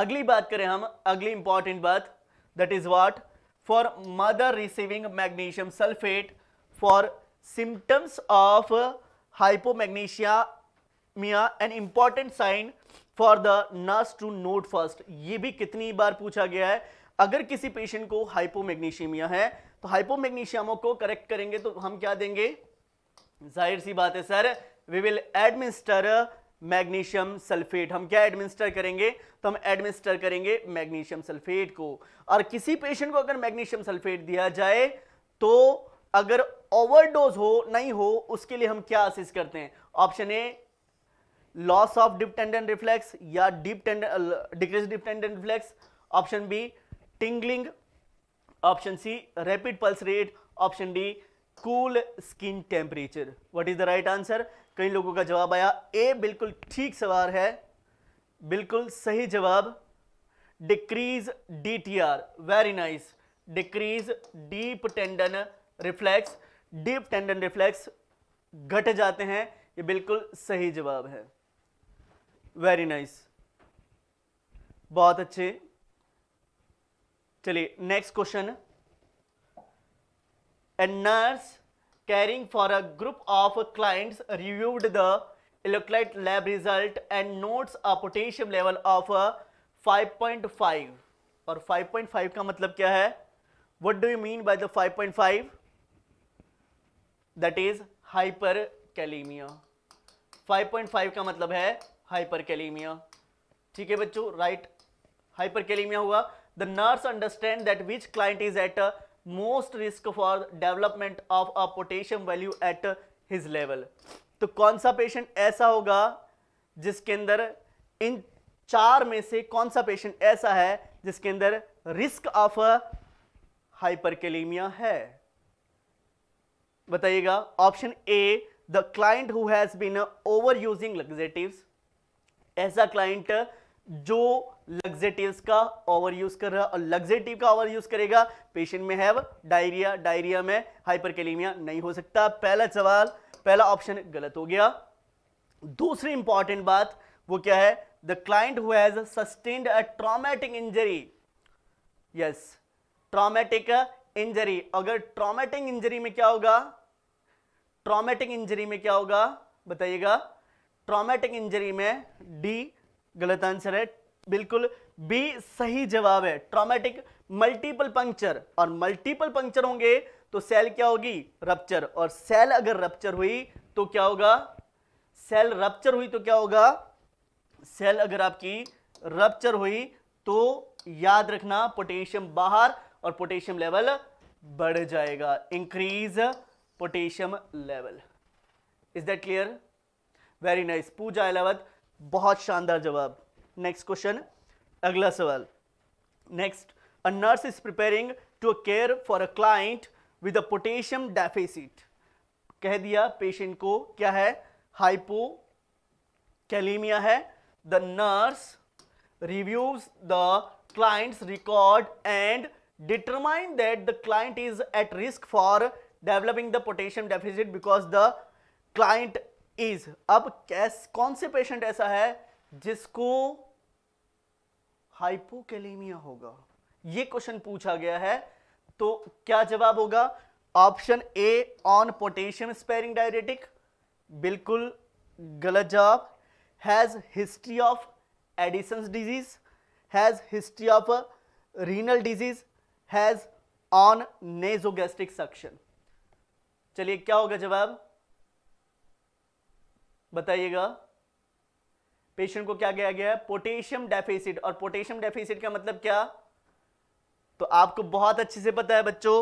अगली बात करें हम अगली इंपॉर्टेंट बात that is what for mother receiving magnesium sulphate for symptoms of uh, hypomagnesia an important sign for the nurse to note first ये भी कितनी बार पूछा गया है अगर किसी पेशेंट को हाइपोमैग्नीशियमिया है तो हाइपोमैग्नीशियमो को करेक्ट करेंगे तो हम क्या देंगे जाहिर सी बात है sir we will administer magnesium uh, sulphate हम क्या एडमिनिस्टर करेंगे तो हम एडमिनिस्टर करेंगे मैग्नीशियम सल्फेट को और किसी पेशेंट को अगर मैग्नीशियम सल्फेट दिया जाए तो अगर ओवरडोज हो नहीं हो उसके लिए हम क्या असिस करते हैं option A loss of deep tendon reflex या deep tendon decrease deep tendon reflex option B tingling option C rapid pulse rate option D cool skin temperature what is the right answer कई लोगों का जवाब आया ए बिल्कुल ठीक सवाल है बिल्कुल सही जवाब decrease D T R very nice decrease deep tendon reflex deep tendon reflex घट जाते हैं ये बिल्कुल सही जवाब है वेरी नाइस बहुत अच्छे चलिए next question a nurse caring for a group of clients reviewed the electrolyte lab result and notes a potassium level of 5.5 और 5.5 का मतलब क्या है what do you mean by the 5.5 that is hyperkalaemia five का मतलब है हाइपर कैलीमिया ठीक है बच्चों राइट हाइपर कैलीमिया हुआ the nurse understand that which client is at most risk for development of a potassium value at his level तो कौन सा पेशेंट ऐसा होगा जिसके अंदर इन चार में से कौन सा पेशेंट ऐसा है जिसके अंदर रिस्क ऑफ कैलीमिया है बताइएगा option A the client who has been over using laxative ऐसा क्लाइंट जो लग्जेटिव का ओवर यूज कर रहा और लग्जेटिव का ओवर यूज करेगा पेशेंट में हैव डायरिया डायरिया में हाइपरकेलीमिया नहीं हो सकता पहला सवाल पहला ऑप्शन गलत हो गया दूसरी इंपॉर्टेंट बात वो क्या है the client who has sustained a traumatic injury yes traumatic injury अगर ट्रॉमेटिक इंजरी में क्या होगा ट्रॉमेटिक इंजरी में क्या होगा बताइएगा ट्रॉमेटिक इंजरी में डी गलत आंसर है बिल्कुल बी सही जवाब है ट्रॉमेटिक मल्टीपल पंक्चर और मल्टीपल पंक्चर होंगे तो सेल क्या होगी रप्चर और सेल अगर रप्चर हुई तो क्या होगा सेल रप्चर हुई तो क्या होगा सेल अगर आपकी रप्चर हुई तो याद रखना पोटेशियम बाहर और पोटेशियम लेवल बढ़ जाएगा increase potassium level is that clear very nice Pooja Alawat बहुत शानदार जवाब नेक्स्ट क्वेश्चन अगला सवाल next a nurse is preparing to care for a client with a potassium deficit कह दिया पेशेंट को क्या है हाइपो कैलीमिया है the nurse reviews the client's record and determine that the client is at risk for developing the potassium deficit because the client is अब कैस कौन से पेशेंट ऐसा है जिसको हाइपोकेलेमिया होगा ये क्वेश्चन पूछा गया है तो क्या जवाब होगा option A on potassium sparing diuretic बिल्कुल गलत जवाब has history of Addison disease has history of renal disease has on nasogastric suction चलिए क्या होगा जवाब बताइएगा पेशेंट को क्या गया गया है पोटेशियम डेफिसिट और पोटेशियम डेफिसिट का मतलब क्या तो आपको बहुत अच्छे से पता है बच्चों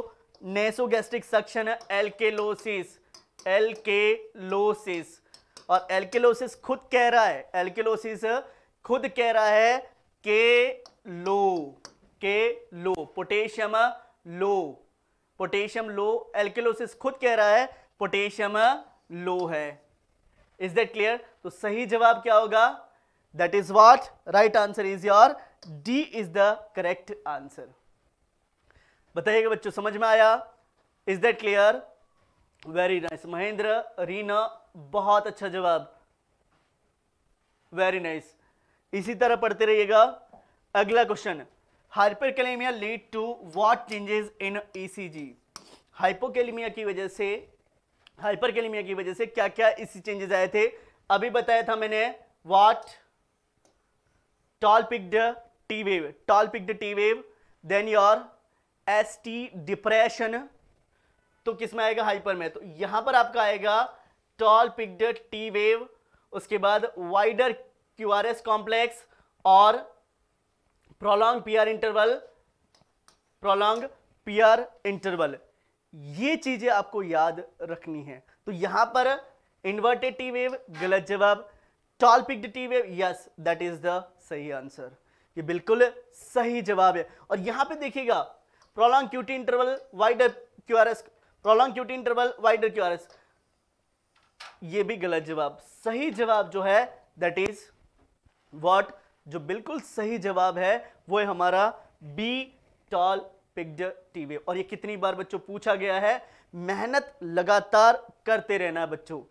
नेसोगैस्ट्रिक सक्शन है एल्केलोसिस एल्केलोसिस और एल्केलोसिस खुद कह रहा है एल्केलोसिस खुद कह रहा है के लो के लो पोटेशियम लो पोटेशियम लो एल्किलोसिस खुद कह रहा है पोटेशियम लो है इज दैट क्लियर तो सही जवाब क्या होगा that is what right answer is your D is the correct answer बताइएगा बच्चों समझ में आया is that clear very nice Mahendra Reena बहुत अच्छा जवाब वेरी नाइस इसी तरह पढ़ते रहिएगा अगला question hyperkalemia lead to what changes in ECG hypokalemia की वजह से हाइपरकेलेमिया की वजह से क्या क्या इसी चेंजेस आए थे अभी बताया था मैंने what tall peaked T wave tall peaked T wave then your S T depression तो किस में आएगा हाइपर में तो यहां पर आपका आएगा टॉल पिक्ड टी वेव उसके बाद wider Q R S complex और prolong PR interval prolong PR interval ये चीजें आपको याद रखनी है तो यहां पर इन्वर्टेड टी वेव गलत जवाब tall peaked T wave yes that is the सही आंसर ये बिल्कुल सही जवाब है और यहां पे देखिएगा prolong QT interval wider QRS prolong QT interval wider QRS ये भी गलत जवाब सही जवाब जो है दैट इज व्हाट जो बिल्कुल सही जवाब है वो है हमारा बी टॉल पिग्ड टीवी और ये कितनी बार बच्चों पूछा गया है मेहनत लगातार करते रहना है बच्चों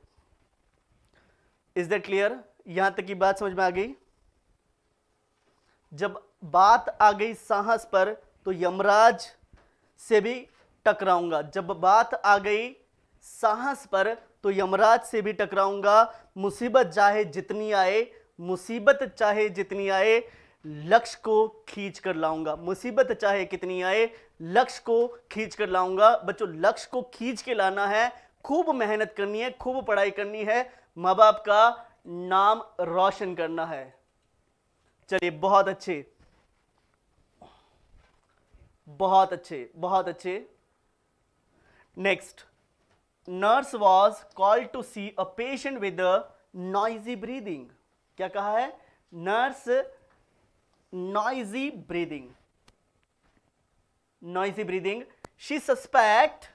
इज दैट क्लियर यहां तक की बात समझ में आ गई जब बात आ गई साहस पर तो यमराज से भी टकराऊंगा जब बात आ गई साहस पर तो यमराज से भी टकराऊंगा मुसीबत चाहे जितनी आए मुसीबत चाहे जितनी आए लक्ष्य को खींच कर लाऊंगा मुसीबत चाहे कितनी आए लक्ष्य को खींच कर लाऊंगा बच्चों लक्ष्य को खींच के लाना है खूब मेहनत करनी है खूब पढ़ाई करनी है माँ बाप का नाम रोशन करना है चलिए बहुत अच्छे बहुत अच्छे बहुत अच्छे next nurse was called to see a patient with a noisy breathing क्या कहा है nurse noisy breathing noisy breathing she suspect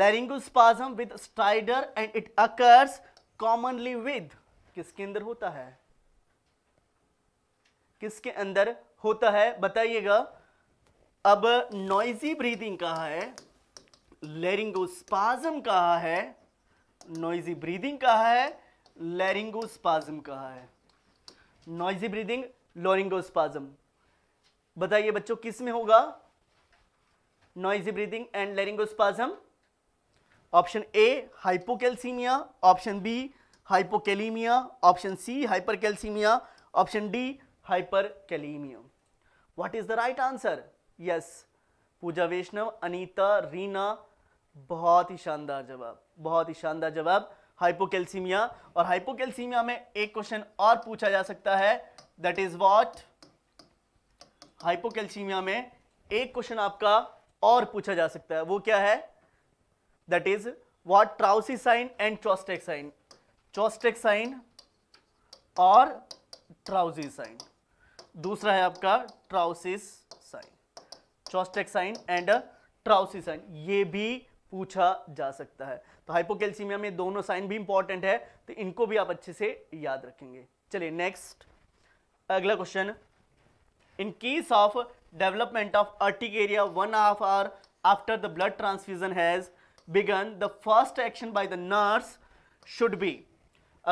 laryngospasm with stridor and it occurs commonly with किसके अंदर होता है किसके अंदर होता है बताइएगा अब नॉइजी ब्रीदिंग कहा है लेरिंगोस्पाजम कहा है नॉइजी ब्रीदिंग कहा है लैरिंगोस्पाज्म कहा है नॉइजी ब्रीदिंग लोरिंगोस्पाजम बताइए बच्चों किस में होगा noisy breathing and laryngospasm option A hypocalcemia option B hypokalemia option C hypercalcemia option D hyperkalemia what is the right answer yes Pooja Vaishnav Anita Reena बहुत ही शानदार जवाब बहुत ही शानदार जवाब हाइपोकैल्सीमिया और हाइपोकैल्सीमिया में एक क्वेश्चन और पूछा जा सकता है दैट इज वॉट हाइपोकैल्सीमिया में एक क्वेश्चन आपका और पूछा जा सकता है वो क्या है that is what Trousseau sign and Chvostek sign sign और ट्राउजी साइन दूसरा है आपका Trousseau sign Chvostek sign and Trousseau sign ये भी पूछा जा सकता है तो हाइपोकैल्सीमिया में दोनों साइन भी इंपॉर्टेंट है तो इनको भी आप अच्छे से याद रखेंगे चलिए नेक्स्ट अगला question in case of development of area one half hour after the blood transfusion has begun the first action by the nurse should be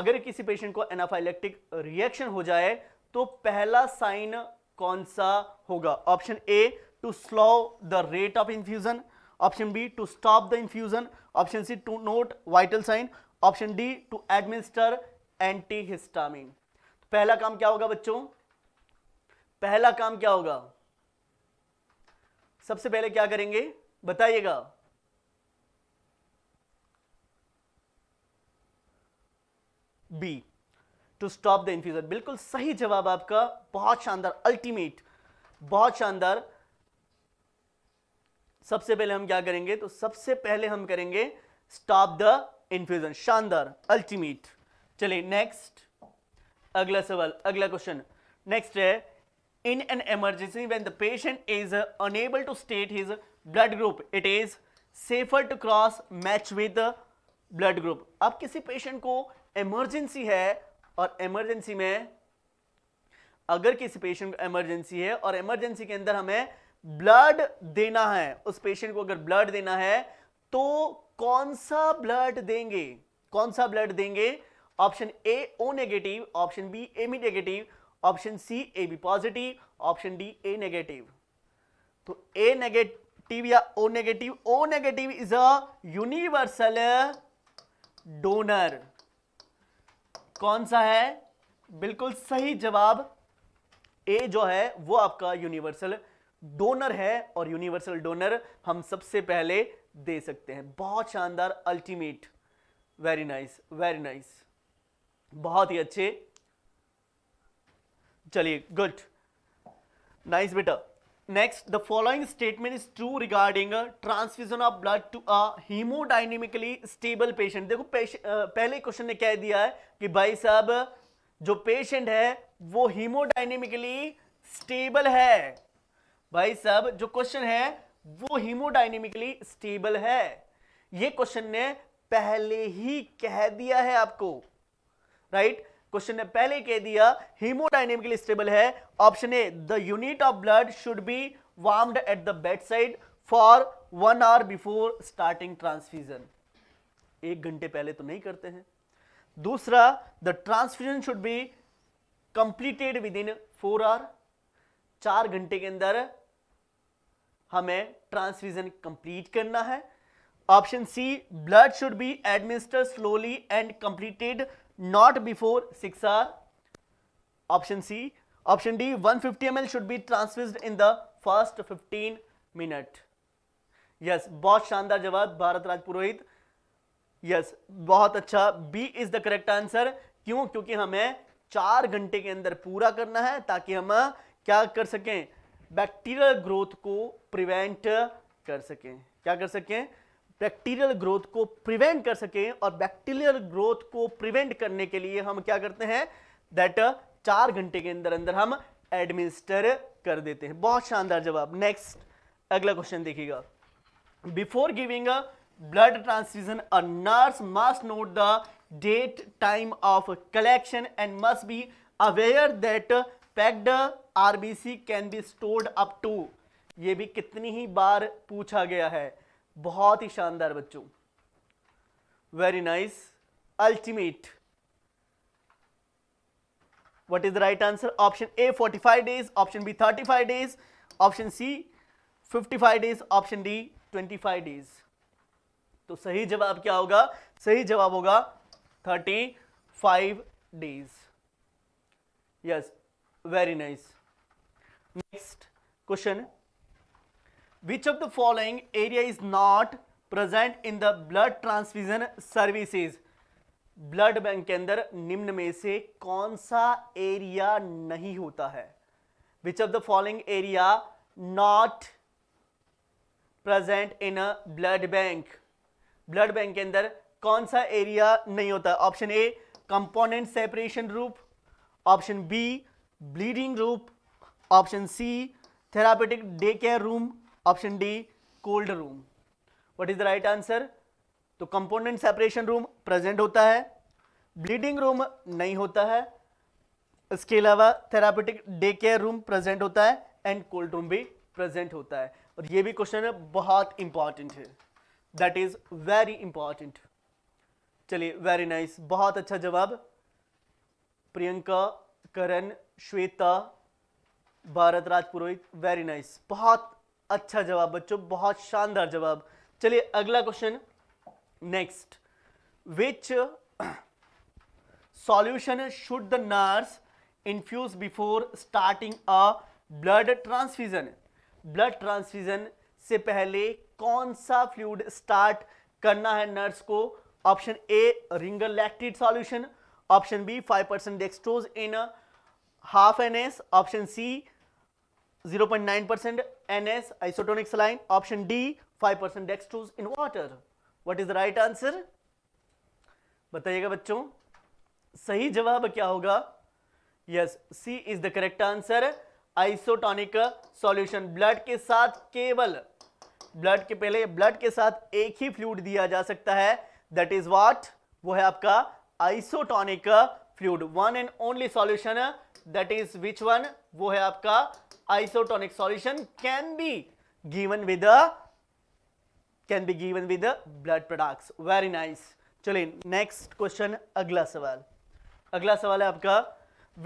अगर किसी पेशेंट को एनाफाइलेक्टिक रिएक्शन हो जाए तो पहला साइन कौन सा होगा option A to slow the rate of infusion option B to stop the infusion option C to note vital sign option D to administer antihistamine तो पहला काम क्या होगा बच्चों पहला काम क्या होगा सबसे पहले क्या करेंगे बताइएगा B to stop the infusion बिल्कुल सही जवाब आपका बहुत शानदार अल्टीमेट बहुत शानदार सबसे पहले हम क्या करेंगे तो सबसे पहले हम करेंगे स्टॉप द इन्फ्यूजन शानदार अल्टीमेट चलिए नेक्स्ट अगला सवाल अगला क्वेश्चन नेक्स्ट है in an emergency when the patient is unable to state his blood group it is safer to cross match with blood group अब किसी पेशेंट को इमरजेंसी है और एमरजेंसी में अगर किसी पेशेंट को इमरजेंसी है और इमरजेंसी के अंदर हमें ब्लड देना है उस पेशेंट को अगर ब्लड देना है तो कौन सा ब्लड देंगे कौन सा ब्लड देंगे option A O negative option B A B negative option C A B positive option D A negative तो ए नेगेटिव या O negative O negative is a universal donor कौन सा है बिल्कुल सही जवाब ए जो है वो आपका यूनिवर्सल डोनर है और यूनिवर्सल डोनर हम सबसे पहले दे सकते हैं बहुत शानदार ultimate very nice very nice बहुत ही अच्छे चलिए गुड नाइस बेटा next the following statement is true regarding transfusion of blood to a hemodynamically stable patient देखो पहले क्वेश्चन ने कह दिया है कि भाई साहब जो पेशेंट है वो हीमोडाइनेमिकली स्टेबल है भाई साहब जो क्वेश्चन है वो हीमोडाइनेमिकली स्टेबल है ये क्वेश्चन ने पहले ही कह दिया है आपको राइट right? क्वेश्चन ने पहले कह दिया हीमोडाइनेमिकली स्टेबल है option A the unit of blood should be warmed at the bedside for one hour before starting transfusion एक घंटे पहले तो नहीं करते हैं दूसरा the transfusion should be completed within four hour चार घंटे के अंदर हमें ट्रांसफ्यूजन कंप्लीट करना है option C blood should be administer slowly and completed not before six or option C option D 150 fifty M should be transfuse in the first 15 minute yes बहुत शानदार जवाब भारत राज पुरोहित यस yes, बहुत अच्छा B is the correct answer क्यों क्योंकि हमें चार घंटे के अंदर पूरा करना है ताकि हम क्या कर सकें बैक्टीरियल ग्रोथ को प्रिवेंट कर सकें क्या कर सकें बैक्टीरियल ग्रोथ को प्रिवेंट कर सकें और बैक्टीरियल ग्रोथ को प्रिवेंट करने के लिए हम क्या करते हैं दैट चार घंटे के अंदर अंदर हम एडमिनिस्टर कर देते हैं बहुत शानदार जवाब नेक्स्ट अगला क्वेश्चन देखिएगा before giving a blood transfusion a nurse must note the date time of collection and must be aware that packed RBC can be stored up to ये भी कितनी ही बार पूछा गया है बहुत ही शानदार बच्चों very nice ultimate answer option A forty five days option 45 thirty five days 35 C fifty five 55 option D twenty 25 days तो सही जवाब क्या होगा सही जवाब होगा 35 days yes very nice next question which of the following area is not present in the blood transfusion services blood bank के अंदर निम्न में से कौन सा एरिया नहीं होता है which of the following area not present in a blood bank blood bank के अंदर कौन सा एरिया नहीं होता option A component separation room option B bleeding room option C therapeutic day care room option D cold room what is the right answer तो कंपोनेंट सेपरेशन रूम प्रेजेंट होता है ब्लीडिंग रूम नहीं होता है इसके अलावा therapeutic day care room present होता है एंड कोल्ड रूम भी प्रेजेंट होता है और ये भी क्वेश्चन बहुत इंपॉर्टेंट है दैट इज वेरी इंपॉर्टेंट चलिए वेरी नाइस बहुत अच्छा जवाब प्रियंका करण श्वेता भारत राज पुरोहित वेरी नाइस बहुत अच्छा जवाब बच्चों बहुत शानदार जवाब चलिए अगला question next which solution should the nurse infuse before starting a blood transfusion blood transfusion से पहले कौन सा फ्लूड स्टार्ट करना है नर्स को option A Ringer lactate solution option B five percent dextrose in half N S option C 0.9 percent N S isotonic saline option D 5 percent dextrose in water what is the right answer बताइएगा बच्चों सही जवाब क्या होगा yes C is the correct answer isotonic solution blood के साथ केवल ब्लड के पहले ब्लड के साथ एक ही फ्लूड दिया जा सकता है दैट इज व्हाट वो है आपका isotonic fluid one and only solution that is which one वो है आपका isotonic solution can be given with can be given with blood products very nice चलिए नेक्स्ट क्वेश्चन अगला सवाल अगला सवाल है आपका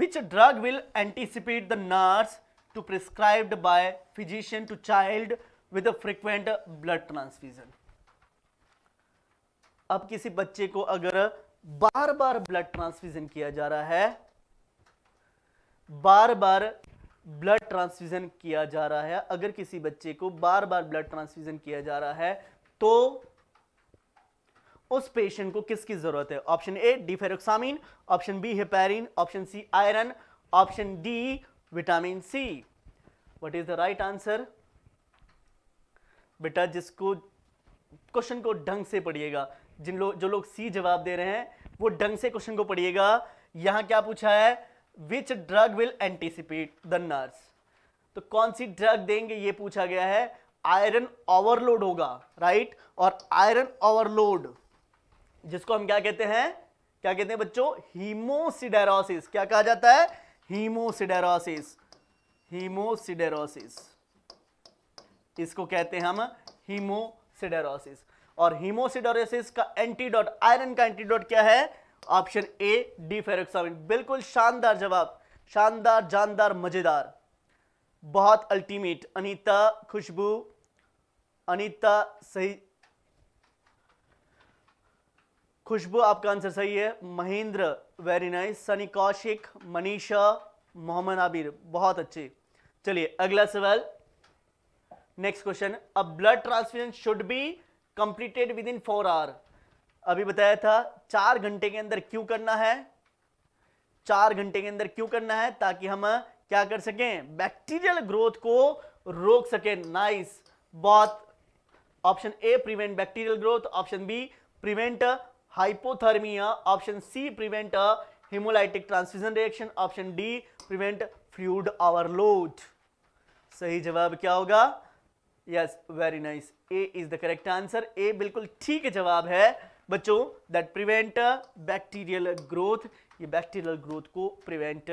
which drug will anticipate the nurse to prescribe by physician to child with frequent blood transfusion अब किसी बच्चे को अगर बार बार ब्लड ट्रांसफ्यूजन किया जा रहा है बार बार ब्लड ट्रांसफ्यूज़न किया जा रहा है अगर किसी बच्चे को बार बार ब्लड ट्रांसफ्यूज़न किया जा रहा है तो उस पेशेंट को किसकी ज़रूरत है option A deferoxamine option B heparin option C iron option D vitamin C what is the right answer बेटा जिसको क्वेश्चन को ढंग से पढ़िएगा जिन लोग जो लोग सी जवाब दे रहे हैं वो ढंग से क्वेश्चन को पढ़िएगा यहां क्या पूछा है which drug will anticipate the nurse तो कौन सी ड्रग देंगे ये पूछा गया है आयरन ओवरलोड होगा राइट और आयरन ओवरलोड जिसको हम क्या कहते हैं क्या कहते हैं बच्चों हीमोसिडेरोसिस क्या कहा जाता है हीमोसिडेरोसिस हीमोसिडेरोसिस इसको कहते हैं हम हीमोसिडेरोसिस और हीमोसिडेरोसिस का एंटीडोट आयरन का एंटीडोट क्या है ऑप्शन ए डी फेरोक्सामिन बिल्कुल शानदार जवाब शानदार जानदार मज़ेदार बहुत अल्टीमेट अनीता खुशबू अनीता सही खुशबू आपका आंसर सही है महेंद्र वेरी नाइस सनी कौशिक मनीषा मोहम्मद आबिर बहुत अच्छे चलिए अगला सवाल next question a blood transfusion should be completed within four hour अभी बताया था चार घंटे के अंदर क्यों करना है चार घंटे के अंदर क्यों करना है ताकि हम क्या कर सकें बैक्टीरियल ग्रोथ को रोक सकें नाइस बहुत option A prevent bacterial growth option B prevent hypothermia option C prevent hemolytic transfusion reaction option D prevent fluid overload सही जवाब क्या होगा yes very nice A is the correct answer A बिल्कुल ठीक जवाब है बच्चों दैट प्रिवेंट बैक्टीरियल ग्रोथ ये बैक्टीरियल ग्रोथ को प्रिवेंट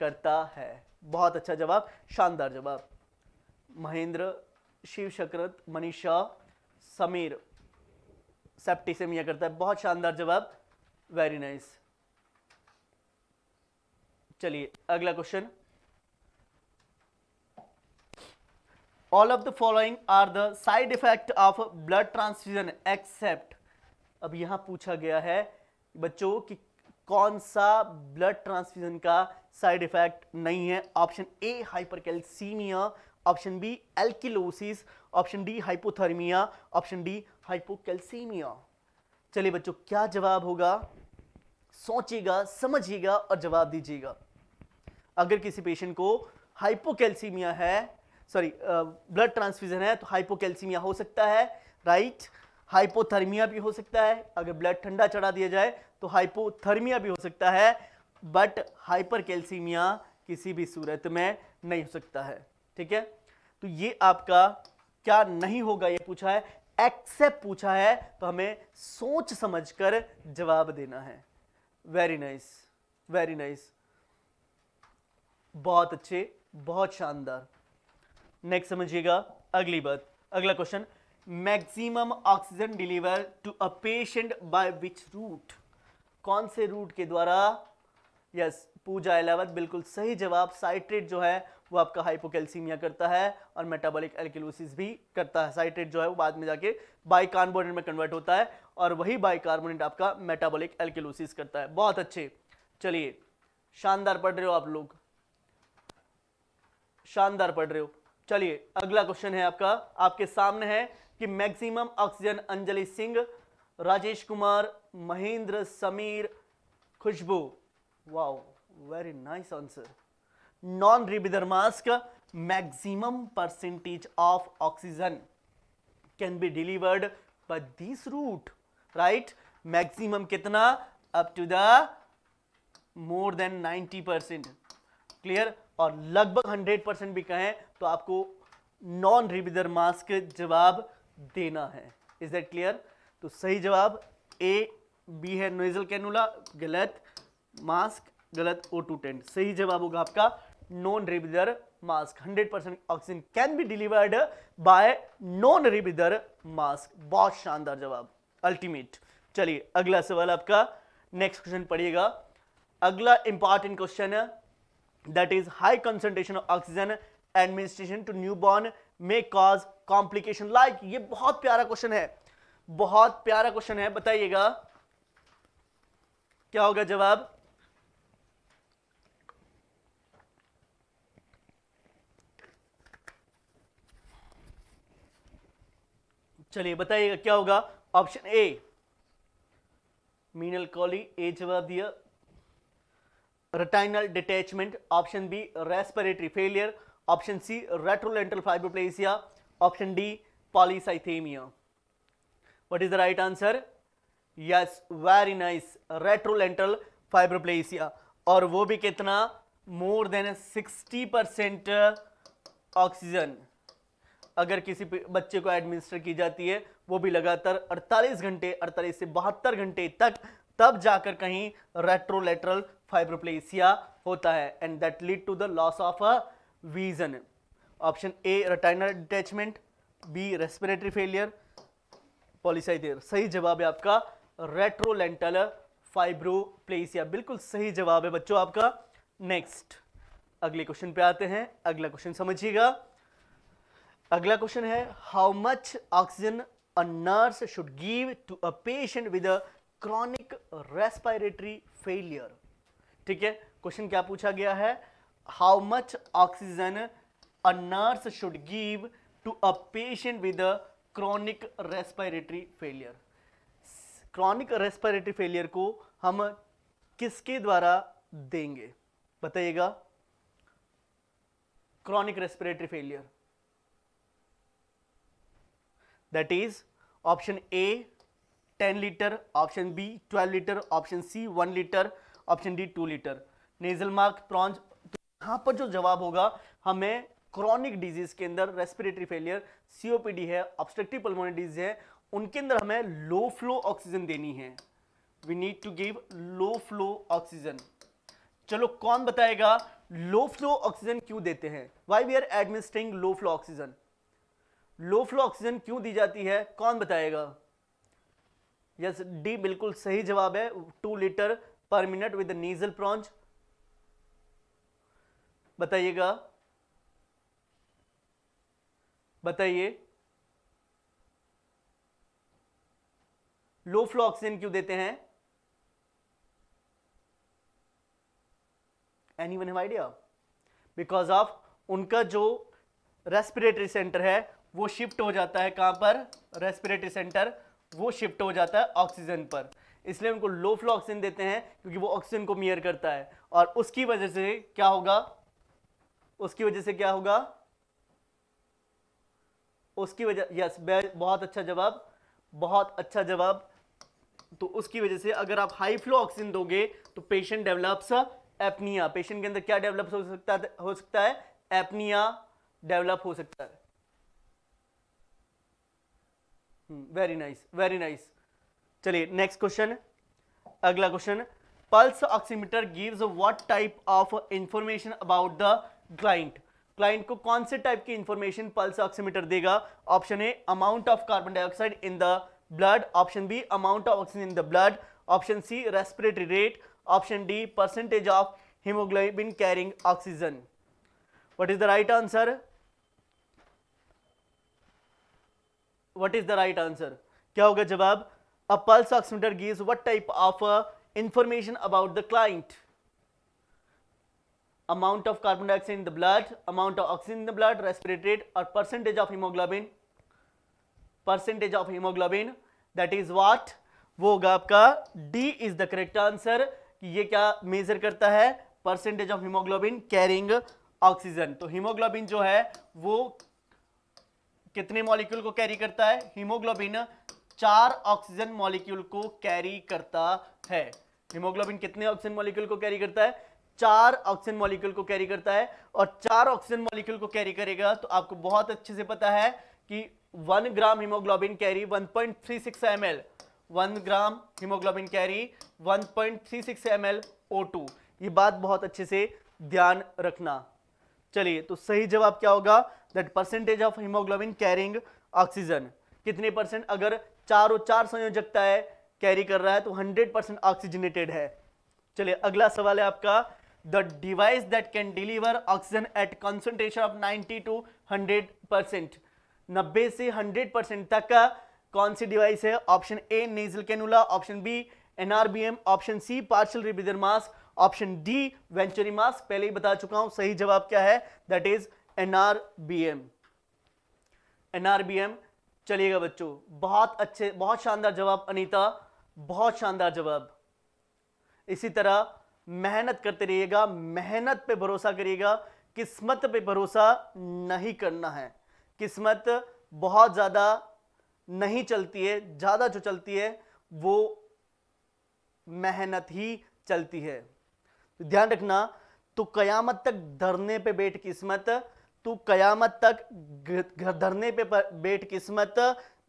करता है बहुत अच्छा जवाब शानदार जवाब महेंद्र शिव शकरत मनीषा समीर यह करता है बहुत शानदार जवाब वेरी नाइस चलिए अगला question all of the following are the side effect of blood transfusion except अब यहां पूछा गया है बच्चों कि कौन सा ब्लड ट्रांसफ्यूजन का साइड इफेक्ट नहीं है option A hypercalcemia option B alkalosis option D hypothermia option D hypocalcemia चलिए बच्चों क्या जवाब होगा सोचिएगा समझिएगा और जवाब दीजिएगा अगर किसी पेशेंट को हाइपोकैल्सीमिया है सॉरी ब्लड ट्रांसफ्यूजन है तो हाइपोकैल्सीमिया हो सकता है राइट right? हाइपोथर्मिया भी हो सकता है अगर ब्लड ठंडा चढ़ा दिया जाए तो हाइपोथर्मिया भी हो सकता है बट हाइपर कैल्सीमिया किसी भी सूरत में नहीं हो सकता है ठीक है तो ये आपका क्या नहीं होगा ये पूछा है एक्सेप्ट पूछा है तो हमें सोच समझकर जवाब देना है वेरी नाइस वेरी नाइस बहुत अच्छे बहुत शानदार नेक्स्ट समझिएगा अगली बात अगला question maximum oxygen deliver to a patient by which route कौन से रूट के द्वारा यस yes, पूजा इलावत बिल्कुल सही जवाब साइट्रेट जो है वो आपका हाइपोकैल्सीमिया करता है और मेटाबॉलिक एल्किलोसिस भी करता है साइट्रेट जो है वो बाद में जाके बाइकार्बोनेट में कन्वर्ट होता है और वही बाइकार्बोनेट आपका मेटाबॉलिक एल्किलोसिस करता है बहुत अच्छे चलिए शानदार पढ़ रहे हो आप लोग शानदार पढ़ रहे हो चलिए अगला क्वेश्चन है आपका आपके सामने है कि maximum oxygen Anjali Singh Rajesh Kumar Mahendra Sameer Khushboo wow very nice answer non rebreather mask maximum percentage of oxygen can be delivered by this route right maximum कितना up to the more than 90 percent clear और लगभग हंड्रेड परसेंट भी कहें तो आपको नॉन रिबिदर मास्क जवाब देना है इज दैट क्लियर तो सही जवाब ए बी है नोजल कैनुला गलत मास्क गलत ओ टू टेंट सही जवाब होगा आपका non rebreather mask 100% percent oxygen can be delivered by non rebreather mask बहुत शानदार जवाब अल्टीमेट चलिए अगला सवाल आपका नेक्स्ट क्वेश्चन पढ़िएगा अगला important question that is high concentration of oxygen administration to newborn may cause complication like ये बहुत प्यारा क्वेश्चन है बहुत प्यारा क्वेश्चन है बताइएगा क्या होगा जवाब चलिए बताइएगा क्या होगा ऑप्शन ए मीनल कॉली ए जवाब दिया retinal detachment option B respiratory failure option C retrolental fibroplasia option D polycythaemia what is the right answer yes very nice retrolental fibroplasia और वो भी कितना मोर देन 60 परसेंट ऑक्सीजन अगर किसी बच्चे को एडमिनिस्टर की जाती है वो भी लगातार 48 घंटे 48 से बहत्तर घंटे तक तब जाकर कहीं रेट्रोलेटरल फाइब्रोप्लेसिया होता है and that lead to the loss of a vision option A retinal detachment B respiratory failure polycythaemia सही जवाब है आपका रेट्रोलेंटल फाइब्रोप्लेसिया बिल्कुल सही जवाब है बच्चों आपका नेक्स्ट अगले क्वेश्चन पे आते हैं अगला क्वेश्चन समझिएगा अगला क्वेश्चन है how much oxygen a nurse should give to a patient with a chronic respiratory failure ठीक है क्वेश्चन क्या पूछा गया है how much oxygen a nurse should give to a patient with a chronic respiratory failure chronic respiratory failure को हम किसके द्वारा देंगे बताइएगा chronic respiratory failure that is option A 10 liter option B 12 liter option C 1 liter option D 2 liter nasal mask, prawns यहाँ पर जो जवाब होगा हमें क्रॉनिक डिजीज के अंदर रेस्पिरेटरी फेलियर सीओपीडी है ऑब्स्ट्रक्टिव पल्मोनरी डिजीज है उनके अंदर हमें लो फ्लो ऑक्सीजन देनी है we need to give low flow oxygen चलो कौन बताएगा लो फ्लो ऑक्सीजन क्यों देते हैं why we are administering low flow oxygen low flow oxygen क्यों दी जाती है कौन बताएगा यस yes, डी बिल्कुल सही जवाब है two litre per minute with nasal prong बताइएगा बताइए लो फ्लो ऑक्सीजन क्यों देते हैं any one idea because of उनका जो रेस्पिरेटरी सेंटर है वो शिफ्ट हो जाता है कहां पर रेस्पिरेटरी सेंटर वो शिफ्ट हो जाता है ऑक्सीजन पर इसलिए उनको लो फ्लो ऑक्सीजन देते हैं क्योंकि वो ऑक्सीजन को मियर करता है और उसकी वजह से क्या होगा उसकी वजह से क्या होगा उसकी वजह यस बहुत अच्छा जवाब बहुत अच्छा जवाब तो उसकी वजह से अगर आप हाई फ्लो ऑक्सीजन दोगे तो पेशेंट डेवलप्स एपनिया पेशेंट के अंदर क्या डेवलप हो सकता हो सकता है एपनिया डेवलप हो सकता है वेरी नाइस वेरी नाइस चलिए नेक्स्ट क्वेश्चन अगला question pulse oximeter gives what type of information about the client client को कौन से टाइप की इंफॉर्मेशन पल्स ऑक्सीमीटर देगा option A amount of carbon dioxide in the blood option B amount of oxygen in the blood option C respiratory rate option D percentage of haemoglobin carrying oxygen what is the right answer what is the right answer क्या होगा जवाब a pulse oximeter gives what type of information about the client amount of carbon dioxide in the blood amount of oxygen in the blood respiratory और percentage of haemoglobin percentage of haemoglobin that is what वो होगा आपका D is the correct answer ये क्या मेजर करता है percentage of haemoglobin carrying oxygen तो हीमोग्लोबिन जो है वो कितने मॉलिक्यूल को कैरी करता है हीमोग्लोबिन चार ऑक्सीजन मॉलिक्यूल को कैरी करता है हीमोग्लोबिन कितने ऑक्सीजन मॉलिक्यूल को कैरी करता है चार ऑक्सीजन मॉलिक्यूल को कैरी करता है और चार ऑक्सीजन मॉलिक्यूल को कैरी करेगा तो आपको बहुत अच्छे से पता है कि one gram haemoglobin carry 1.36 point three six M L one gram haemoglobin carry 1.36 point three six M L O two ये बात बहुत अच्छे से ध्यान रखना चलिए तो सही जवाब क्या होगा that percentage of haemoglobin carrying oxygen कितने परसेंट अगर चार और चार संयोजकता है कैरी कर रहा है तो 100 परसेंट ऑक्सीजनेटेड है चलिए अगला सवाल है आपका the device that can deliver oxygen at concentration of 90 to 100 percent नब्बे से 100 परसेंट तक का कौन सी डिवाइस है option A nasal cannula option B NRBM option C partial रिविजन mask option D venturi mask पहले ही बता चुका हूं सही जवाब क्या है दैट इज एनआरबीएम एनआरबीएम चलिएगा बच्चों बहुत अच्छे बहुत शानदार जवाब अनीता बहुत शानदार जवाब इसी तरह मेहनत करते रहिएगा मेहनत पे भरोसा करिएगा किस्मत पे भरोसा नहीं करना है किस्मत बहुत ज़्यादा नहीं चलती है ज़्यादा जो चलती है वो मेहनत ही चलती है तो ध्यान रखना तो कयामत तक धरने पे बैठ किस्मत तू कयामत तक धरने पे बैठ किस्मत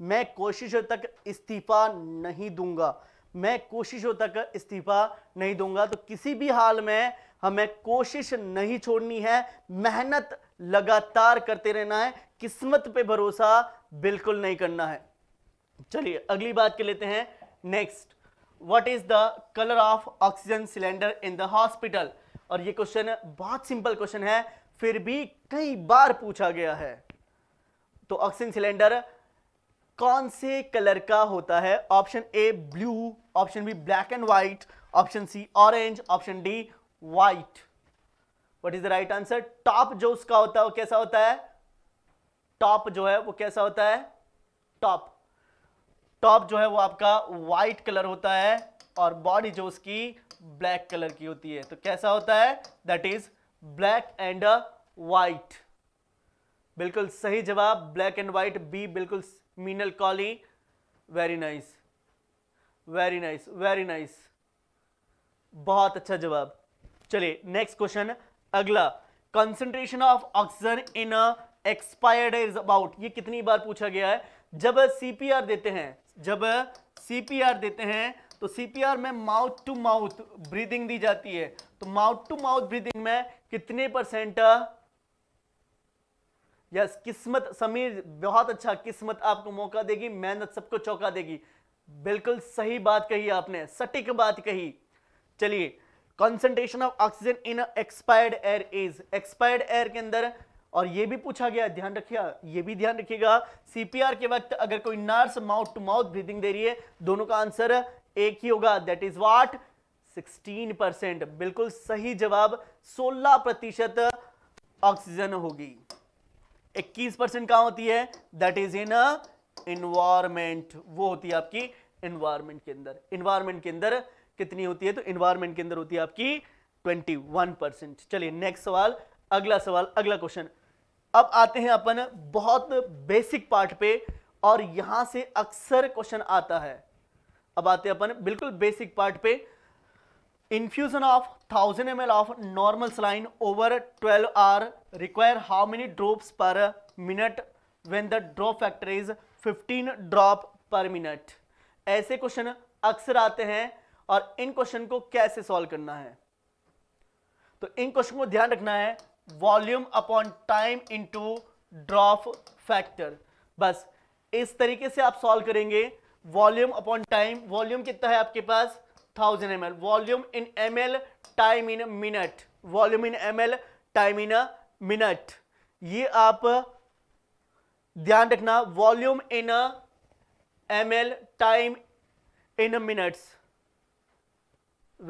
मैं कोशिश तक इस्तीफा नहीं दूंगा मैं कोशिश तक इस्तीफा नहीं दूंगा तो किसी भी हाल में हमें कोशिश नहीं छोड़नी है मेहनत लगातार करते रहना है किस्मत पे भरोसा बिल्कुल नहीं करना है चलिए अगली बात के लेते हैं next what is the colour of oxygen cylinder in the hospital और ये क्वेश्चन बहुत सिंपल क्वेश्चन है फिर भी कई बार पूछा गया है तो ऑक्सीजन सिलेंडर कौन से कलर का होता है option A blue option B black and white option C orange option D white what is the right answer top जो उसका होता है वो कैसा होता है टॉप जो है वो कैसा होता है टॉप टॉप जो है वो आपका व्हाइट कलर होता है और बॉडी जो उसकी ब्लैक कलर की होती है तो कैसा होता है that is black and white बिल्कुल सही जवाब ब्लैक एंड व्हाइट बी बिल्कुल Minal Kohli very nice very nice very nice बहुत अच्छा जवाब चलिए नेक्स्ट क्वेश्चन अगला concentration of oxygen in expired is about ये कितनी बार पूछा गया है जब सीपीआर देते हैं जब सीपीआर देते हैं तो सीपीआर में माउथ टू माउथ ब्रीदिंग दी जाती है तो माउथ टू माउथ ब्रीदिंग में कितने परसेंट यस किस्मत समीर बहुत अच्छा किस्मत आपको मौका देगी मेहनत सबको चौका देगी बिल्कुल सही बात कही आपने सटीक बात कही चलिए concentration of oxygen in expired air is expired air के अंदर और ये भी पूछा गया ध्यान रखिए ये भी ध्यान रखिएगा सीपीआर के वक्त अगर कोई nurse mouth to mouth breathing दे रही है दोनों का आंसर एक ही होगा दैट इज वाट 16 परसेंट बिल्कुल सही जवाब 16 प्रतिशत ऑक्सीजन होगी इक्कीस परसेंट कहां होती है दैट इज इन इन्वायरमेंट वो होती है आपकी इन्वायरमेंट के अंदर इन्वायरमेंट के अंदर कितनी होती है तो इन्वायरमेंट के अंदर होती है आपकी ट्वेंटी वन परसेंट चलिए नेक्स्ट सवाल अगला सवाल अगला क्वेश्चन अब आते हैं अपन बहुत बेसिक पार्ट पे और यहां से अक्सर क्वेश्चन आता है अब आते हैं अपन बिल्कुल बेसिक पार्ट पे infusion of 1000 ml of normal saline over 12 hour require how many drops per minute when the drop factor is 15 drop per minute ऐसे क्वेश्चन अक्सर आते हैं और इन क्वेश्चन को कैसे सॉल्व करना है तो इन क्वेश्चन को ध्यान रखना है volume upon time into drop factor बस इस तरीके से आप सॉल्व करेंगे वॉल्यूम अपॉन टाइम वॉल्यूम कितना है आपके पास thousand M volume in M time in a minute volume in ml time in a minute ये आप ध्यान रखना volume in M L time in minutes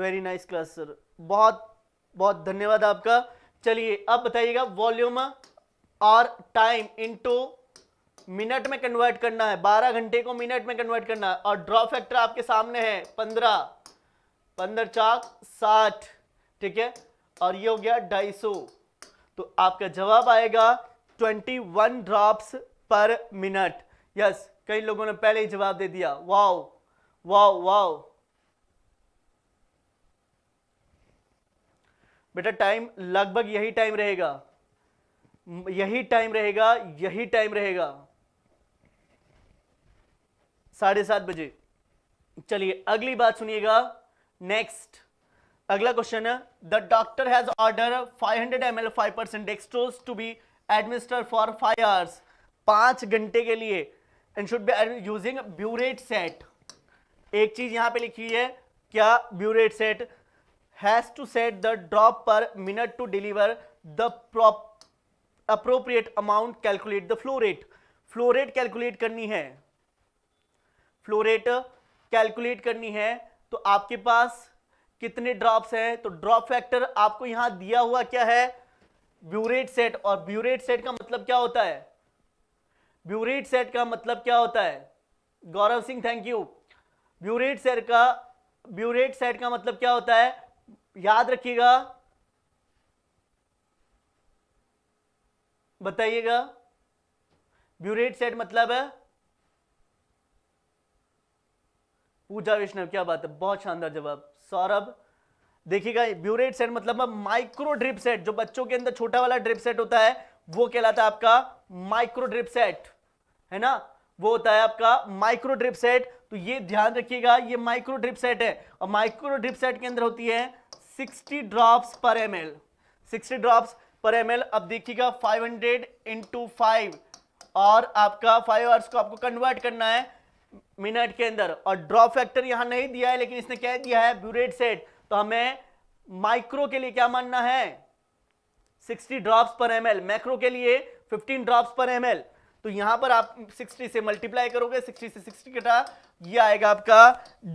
very nice class sir बहुत बहुत धन्यवाद आपका चलिए अब बताइएगा वॉल्यूम और टाइम इनटू मिनट में कन्वर्ट करना है 12 घंटे को मिनट में कन्वर्ट करना है और ड्रॉ फैक्टर आपके सामने है 15 पंद्रह चार साठ ठीक है और ये हो गया ढाई सौ तो आपका जवाब आएगा twenty one drops per minute yes कई लोगों ने पहले ही जवाब दे दिया वाओ वाओ वाओ बेटा टाइम लगभग यही टाइम रहेगा यही टाइम रहेगा यही टाइम रहेगा साढ़े सात बजे चलिए अगली बात सुनिएगा नेक्स्ट अगला क्वेश्चन है the doctor has order 500 hundred M L five percent dextrose to be administer for five hours पांच घंटे के लिए and should be using burette set एक चीज यहां पे लिखी है क्या burette set has to set the drop per minute to deliver the appropriate amount calculate the flow rate flow rate calculate करनी है फ्लोरेट कैलकुलेट करनी है तो आपके पास कितने ड्रॉप्स हैं तो ड्रॉप फैक्टर आपको यहां दिया हुआ क्या है ब्यूरेट सेट और ब्यूरेट सेट का मतलब क्या होता है ब्यूरेट सेट का मतलब क्या होता है Gaurav Singh thank you burette set का ब्यूरेट सेट का मतलब क्या होता है याद रखिएगा बताइएगा ब्यूरेट सेट मतलब है पूजा वैष्णव क्या बात है बहुत शानदार जवाब सौरभ देखिएगा ब्यूरेट सेट मतलब माइक्रो ड्रिप सेट जो बच्चों के अंदर छोटा वाला ड्रिप सेट होता है वो कहलाता है आपका माइक्रो ड्रिप सेट है ना वो होता है आपका माइक्रो ड्रिप सेट तो ये ध्यान रखिएगा ये माइक्रो ड्रिप सेट है और माइक्रो ड्रिप सेट के अंदर होती है 60 drops per M L sixty drops per M L अब देखिएगा 500 हंड्रेड इंटू और आपका फाइव आवर्स को आपको कन्वर्ट करना है मिनट के अंदर और ड्रॉप फैक्टर यहां नहीं दिया है लेकिन इसने कह दिया है ब्यूरेट सेट तो हमें माइक्रो के लिए क्या मानना है 60 drops per M L macro के लिए 15 ड्रॉप्स पर एम एल तो यहां पर आप 60 से मल्टीप्लाई करोगे 60 से 60 कटा ये आएगा आपका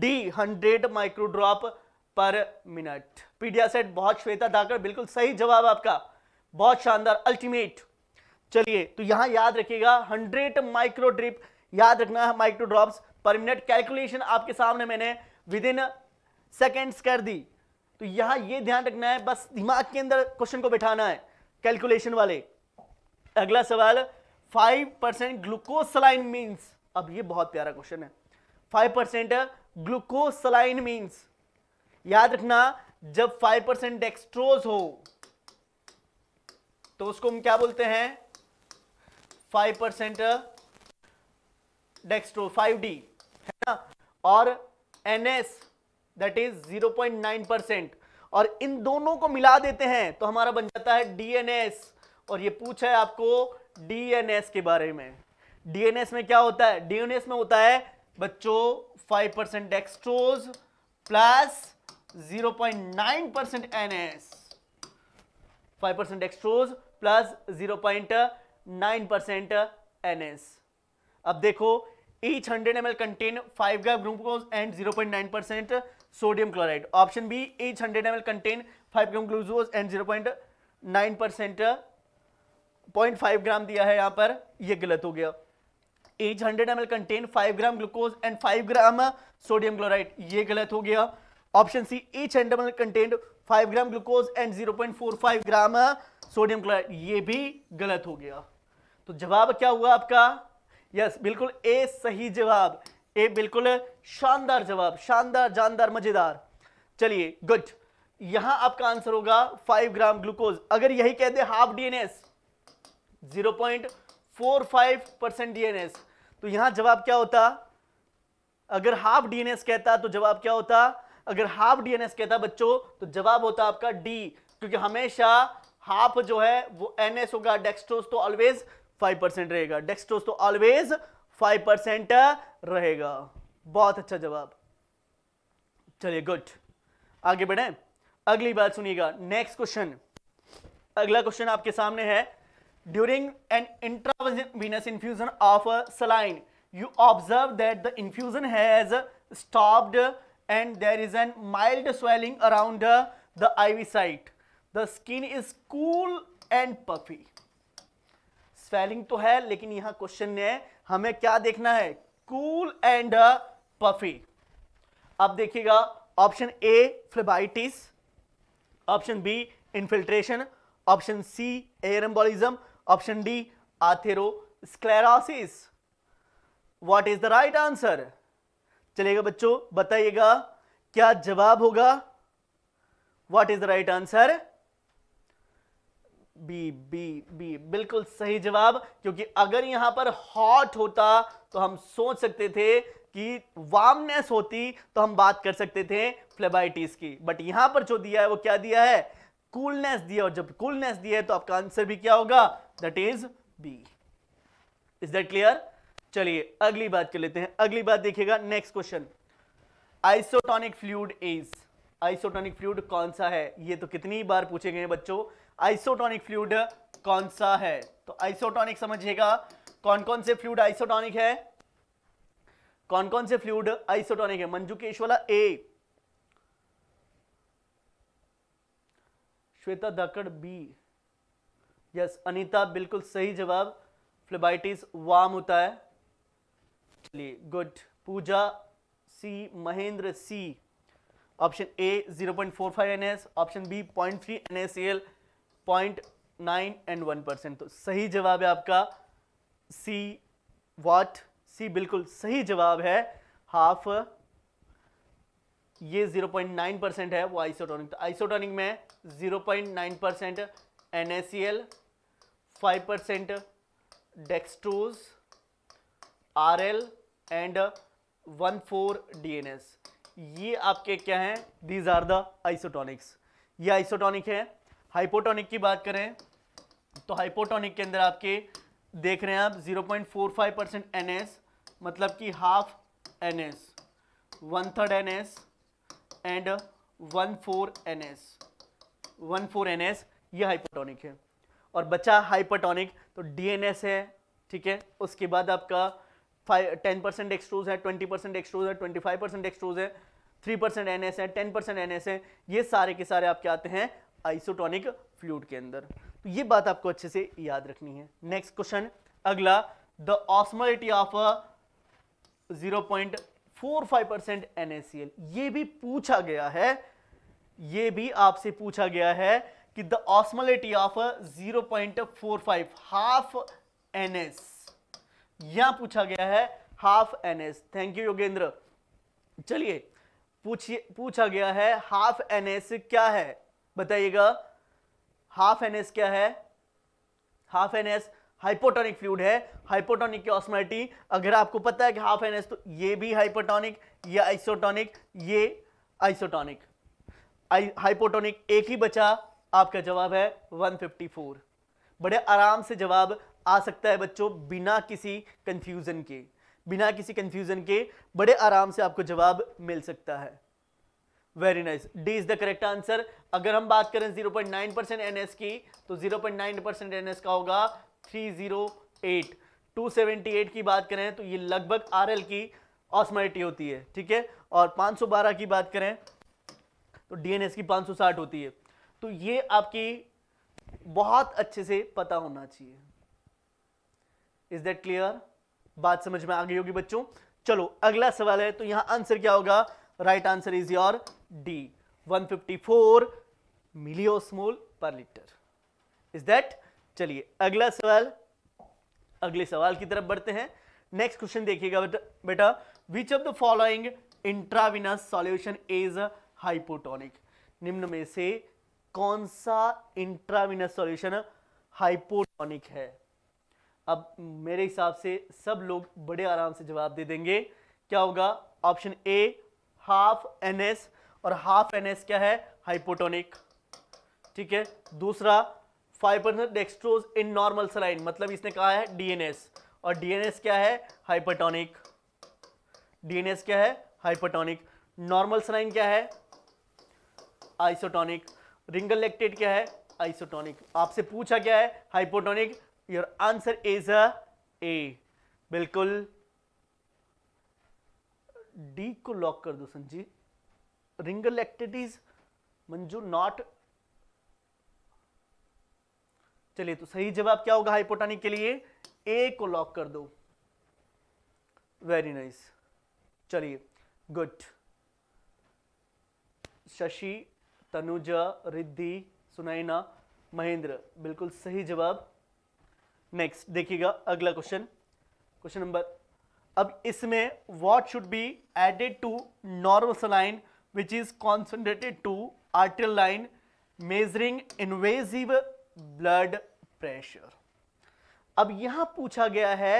D 100 micro drop per minute pedia set बहुत श्वेता धाकर बिल्कुल सही जवाब आपका बहुत शानदार अल्टीमेट चलिए तो यहां याद रखिएगा 100 माइक्रो ड्रिप याद रखना है माइक्रोड्रॉप्स पर मिनट कैलकुलेशन आपके सामने मैंने विद इन सेकेंड्स कर दी तो यहां ये ध्यान रखना है बस दिमाग के अंदर क्वेश्चन को बैठाना है कैलकुलेशन वाले अगला सवाल five percent glucose saline means अब ये बहुत प्यारा क्वेश्चन है five percent glucose saline means याद रखना जब फाइव परसेंट डेक्स्ट्रोज हो तो उसको हम क्या बोलते हैं फाइव परसेंट फाइव 5D है ना और NS दैट इज 0.9 परसेंट और इन दोनों को मिला देते हैं तो हमारा बन जाता है DNS और ये पूछा है आपको DNS के बारे में DNS में क्या होता है DNS में होता है बच्चों 5 percent dextrose plus 0.9 percent NS 5 percent dextrose plus 0.9 percent NS अब देखो each hundred M L contain five gram glucose and zero point nine percent sodium chloride option B each hundred M L contain five gram glucose and zero point nine percent point five gram दिया है यहां पर यह गलत हो गया each hundred M L contain five gram glucose and five gram sodium chloride ये गलत हो गया option C each hundred M L contain five gram glucose and zero point four five gram sodium chloride ये भी गलत हो गया तो जवाब क्या हुआ आपका यस बिल्कुल ए सही जवाब ए बिल्कुल शानदार जवाब शानदार जानदार मजेदार चलिए गुड यहां आपका आंसर होगा फाइव ग्राम ग्लूकोज अगर यही कह दे हाफ डीएनएस 0.45 परसेंट डीएनएस तो यहां जवाब क्या होता अगर हाफ डीएनएस कहता तो जवाब क्या होता अगर हाफ डीएनएस कहता बच्चों तो जवाब होता आपका डी क्योंकि हमेशा हाफ जो है वो एनएस होगा डेक्सट्रोज तो ऑलवेज फाइव परसेंट रहेगा डेक्सट्रोज तो ऑलवेज फाइव परसेंट रहेगा बहुत अच्छा जवाब चलिए गुड आगे बढ़े अगली बात सुनिएगा नेक्स्ट क्वेश्चन अगला क्वेश्चन आपके सामने है during an intravenous infusion of saline you observe that the infusion has stopped and there is an mild swelling around the IV site the skin is cool and puffy spelling तो है लेकिन यहां क्वेश्चन ने हमें क्या देखना है कूल एंड पफी अब देखिएगा option A phlebitis option B infiltration option C air embolism option D atherosclerosis what is the right answer चलेगा बच्चों बताइएगा क्या जवाब होगा what is the right answer B B B बिल्कुल सही जवाब क्योंकि अगर यहां पर हॉट होता तो हम सोच सकते थे कि वार्मनेस होती तो हम बात कर सकते थे फ्लेबाइटिस की बट यहां पर जो दिया है वो क्या दिया है कूलनेस दिया और जब कूलनेस दिया है तो आपका आंसर भी क्या होगा that is B is that clear चलिए अगली बात कर लेते हैं अगली बात देखिएगा next question isotonic fluid is isotonic fluid कौन सा है ये तो कितनी बार पूछे गए बच्चों आइसोटोनिक फ्लूड कौन सा है तो आइसोटोनिक समझिएगा कौन कौन से फ्लूड आइसोटोनिक है कौन कौन से फ्लूड आइसोटोनिक है Manju Keshwala A Shweta Dhakad B yes Anita बिल्कुल सही जवाब फ्लेबाइटिस वाम होता है चलिए good Pooja C Mahendra C option A 0.45 NS option B 0.3 NSL point nine and one percent तो सही जवाब है आपका सी वॉट सी बिल्कुल सही जवाब है हाफ ये जीरो पॉइंट नाइन परसेंट है वो आइसोटोनिक तो आइसोटोनिक में nine percent N S L five percent dextrose R L and one four D N S ये आपके क्या हैं दीज आर द आइसोटोनिक्स ये आइसोटोनिक है हाइपोटोनिक की बात करें तो हाइपोटोनिक के अंदर आपके देख रहे हैं आप 0.45 परसेंट एन मतलब कि half N S one third N S and one four N S one four N S ये हाइपोटोनिक है और बचा हाइपोटोनिक तो डीएनएस है ठीक है उसके बाद आपका फाइव टेन परसेंट एक्सट्रोज है ट्वेंटी परसेंट एक्सट्रोज है ट्वेंटी फाइव परसेंट एक्सट्रोज है थ्री परसेंट एन है टेन परसेंट एन है ये सारे के सारे आपके आते हैं आइसोटोनिक फ्लूड के अंदर तो ये बात आपको अच्छे से याद रखनी है नेक्स्ट क्वेश्चन अगला the osmolality of 0.45 percent NaCl ये भी पूछा गया है ये भी आपसे पूछा गया है कि the osmolality of 0.45 half NS यहां पूछा गया है half NS thank you Yogendra चलिए पूछिए पूछा गया है हाफ एनएस क्या है बताइएगा हाफ एन क्या है हाफ एन हाइपोटोनिक फ्लूड है हाइपोटोनिक की ऑस्मोलिटी अगर आपको पता है कि हाफ एन तो ये भी हाइपोटोनिक ये आइसोटोनिक ये आइसोटोनिक हाइपोटोनिक एक ही बचा आपका जवाब है 154 बड़े आराम से जवाब आ सकता है बच्चों बिना किसी कंफ्यूजन के बिना किसी कंफ्यूजन के बड़े आराम से आपको जवाब मिल सकता है very nice D is the correct answer अगर हम बात करें 0.9 परसेंट एन की तो 0.9 परसेंट एन का होगा 308 278 की बात करें तो ये लगभग आर की ऑस्मैरिटी होती है ठीक है और 512 की बात करें तो डीएनएस की 560 होती है तो ये आपकी बहुत अच्छे से पता होना चाहिए इज दैट क्लियर बात समझ में आ गई होगी बच्चों चलो अगला सवाल है तो यहां आंसर क्या होगा right answer is your D 154 milliosmole per litre is that चलिए अगला सवाल अगले सवाल की तरफ बढ़ते हैं नेक्स्ट क्वेश्चन देखिएगा बेटा which of the following intravenous solution is hypotonic निम्न में से कौन सा इंट्राविनस सॉल्यूशन हाइपोटोनिक है अब मेरे हिसाब से सब लोग बड़े आराम से जवाब दे देंगे क्या होगा option A half N S और हाफ एन क्या है हाइपोटोनिक ठीक है दूसरा five percent dextrose in normal saline मतलब इसने कहा है डीएनएस और डीएनएस क्या है हाइपोटोनिक डीएनएस क्या है हाइपोटोनिक नॉर्मल सलाइन क्या है आइसोटोनिक रिंगल लेक्टेड क्या है आइसोटोनिक आपसे पूछा क्या है hypotonic your answer is uh A बिल्कुल डी को लॉक कर दो संजीव एक्टिविटीज मंजू नॉट चलिए तो सही जवाब क्या होगा हाइपोटोनिक के लिए ए को लॉक कर दो वेरी नाइस चलिए गुड शशि तनुजा रिद्धि सुनैना महेंद्र बिल्कुल सही जवाब नेक्स्ट देखिएगा अगला क्वेश्चन क्वेश्चन नंबर अब इसमें what should be added to normal saline which is concentrated to arterial line measuring invasive blood pressure. अब यहां पूछा गया है